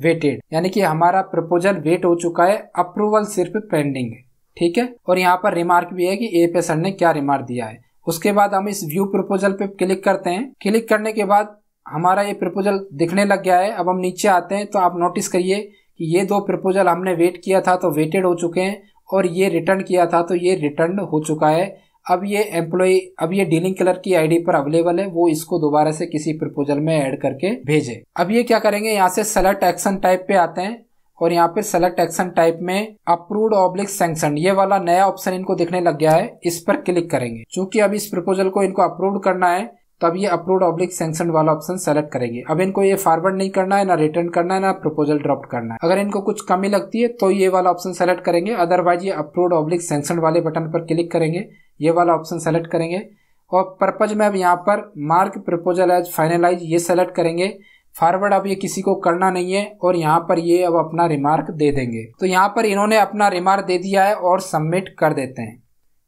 वेटेड यानी कि हमारा प्रपोजल वेट हो चुका है अप्रूवल सिर्फ पेंडिंग है ठीक है और यहाँ पर रिमार्क भी है कि ए पे सर ने क्या रिमार्क दिया है उसके बाद हम इस व्यू प्रपोजल पे क्लिक करते हैं क्लिक करने के बाद हमारा ये प्रपोजल दिखने लग गया है अब हम नीचे आते हैं तो आप नोटिस करिए कि ये दो प्रपोजल हमने वेट किया था तो वेटेड हो चुके हैं और ये रिटर्न किया था तो ये रिटर्न हो चुका है अब ये एम्प्लॉय अब ये डीलिंग क्लर्क की आईडी पर अवेलेबल है वो इसको दोबारा से किसी प्रपोजल में ऐड करके भेजे अब ये क्या करेंगे यहाँ से सेलेक्ट एक्शन टाइप पे आते हैं और यहाँ पे सेलेक्ट एक्शन टाइप में अप्रूव्ड ऑब्लिक सेंक्शन ये वाला नया ऑप्शन इनको दिखने लग गया है इस पर क्लिक करेंगे चूंकि अब इस प्रपोजल को इनको अप्रूव करना है तो अब ये अप्रूव ऑब्लिक सेंक्शन वाला ऑप्शन सेलेक्ट करेंगे अब इनको ये फॉरवर्ड नहीं करना है ना रिटर्न करना है ना प्रपोजल ड्रॉप करना है अगर इनको कुछ कमी लगती है तो ये वाला ऑप्शन सेलेक्ट करेंगे अदरवाइज ये अप्रूव ऑब्लिक सेंक्शन वाले बटन पर क्लिक करेंगे ये वाला ऑप्शन सेलेक्ट करेंगे और पर्पज में अब यहाँ पर मार्क प्रपोजल एज फाइनलाइज ये सेलेक्ट करेंगे फॉरवर्ड अब ये किसी को करना नहीं है और यहाँ पर ये अब अपना रिमार्क दे देंगे तो यहाँ पर इन्होंने अपना रिमार्क दे दिया है और सबमिट कर देते हैं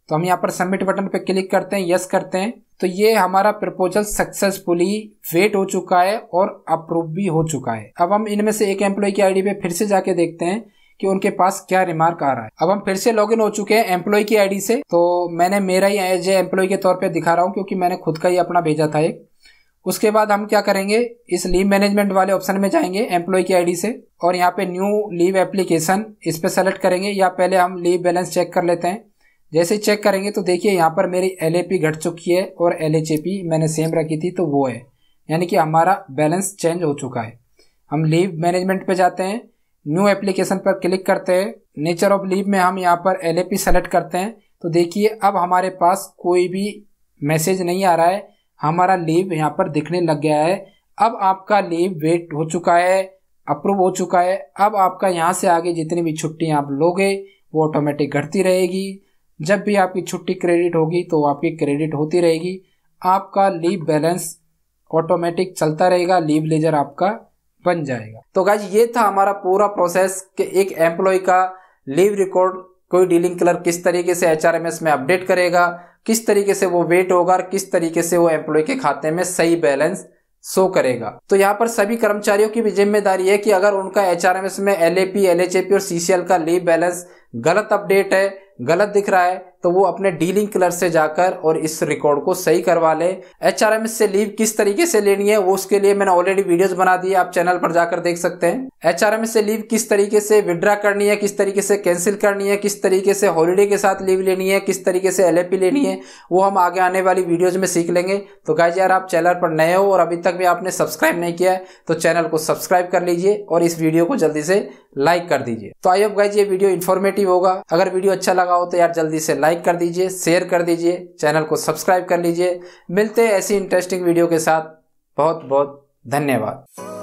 तो हम यहाँ पर सबमिट बटन पर क्लिक करते हैं यस करते हैं तो ये हमारा प्रपोजल सक्सेसफुली वेट हो चुका है और अप्रूव भी हो चुका है अब हम इनमें से एक एम्प्लॉय की आईडी पे फिर से जाके देखते हैं कि उनके पास क्या रिमार्क आ रहा है अब हम फिर से लॉगिन हो चुके हैं एम्प्लॉय की आईडी से तो मैंने मेरा ही एज ए एम्प्लॉय के तौर पे दिखा रहा हूँ क्योंकि मैंने खुद का ही अपना भेजा था एक उसके बाद हम क्या करेंगे इस लीव मैनेजमेंट वाले ऑप्शन में जाएंगे एम्प्लॉय की आईडी से और यहाँ पे न्यू लीव एप्लीकेशन इस पर सेलेक्ट करेंगे या पहले हम लीव बैलेंस चेक कर लेते हैं जैसे चेक करेंगे तो देखिए यहाँ पर मेरी एल घट चुकी है और एल मैंने सेम रखी थी तो वो है यानी कि हमारा बैलेंस चेंज हो चुका है हम लीव मैनेजमेंट पे जाते हैं न्यू एप्लीकेशन पर क्लिक करते हैं नेचर ऑफ लीव में हम यहाँ पर एल सेलेक्ट करते हैं तो देखिए अब हमारे पास कोई भी मैसेज नहीं आ रहा है हमारा लीव यहाँ पर दिखने लग गया है अब आपका लीव वेट हो चुका है अप्रूव हो चुका है अब आपका यहाँ से आगे जितनी भी छुट्टियाँ आप लोगे वो ऑटोमेटिक घटती रहेगी जब भी आपकी छुट्टी क्रेडिट होगी तो आपकी क्रेडिट होती रहेगी आपका लीव बैलेंस ऑटोमेटिक चलता रहेगा लीव लेजर आपका बन जाएगा तो गाइज ये था हमारा पूरा प्रोसेस कि एक एम्प्लॉय का लीव रिकॉर्ड कोई डीलिंग क्लर्क किस तरीके से एच में अपडेट करेगा किस तरीके से वो वेट होगा और किस तरीके से वो एम्प्लॉय के खाते में सही बैलेंस शो करेगा तो यहाँ पर सभी कर्मचारियों की भी जिम्मेदारी है कि अगर उनका एच में L A P L H A P और सी का लीव बैलेंस गलत अपडेट है गलत दिख रहा है तो वो अपने डीलिंग क्लर्क से जाकर और इस रिकॉर्ड को सही करवा ले एच से लीव किस तरीके से लेनी है वो उसके लिए मैंने ऑलरेडी वीडियोस बना दिए आप चैनल पर जाकर देख सकते हैं एच से लीव किस तरीके से विड्रा करनी है किस तरीके से कैंसिल करनी है किस तरीके से हॉलीडे के साथ लीव लेनी है किस तरीके से एल लेनी है वो हम आगे आने वाली वीडियोज में सीख लेंगे तो गाइज यार आप चैनल पर नए हो और अभी तक भी आपने सब्सक्राइब नहीं किया है तो चैनल को सब्सक्राइब कर लीजिए और इस वीडियो को जल्दी से लाइक कर दीजिए तो आई होप गाइज ये वीडियो इन्फॉर्मेटिव होगा अगर वीडियो अच्छा लगा हो तो यार जल्दी से लाइक लाइक कर दीजिए शेयर कर दीजिए चैनल को सब्सक्राइब कर लीजिए मिलते ऐसी इंटरेस्टिंग वीडियो के साथ बहुत बहुत धन्यवाद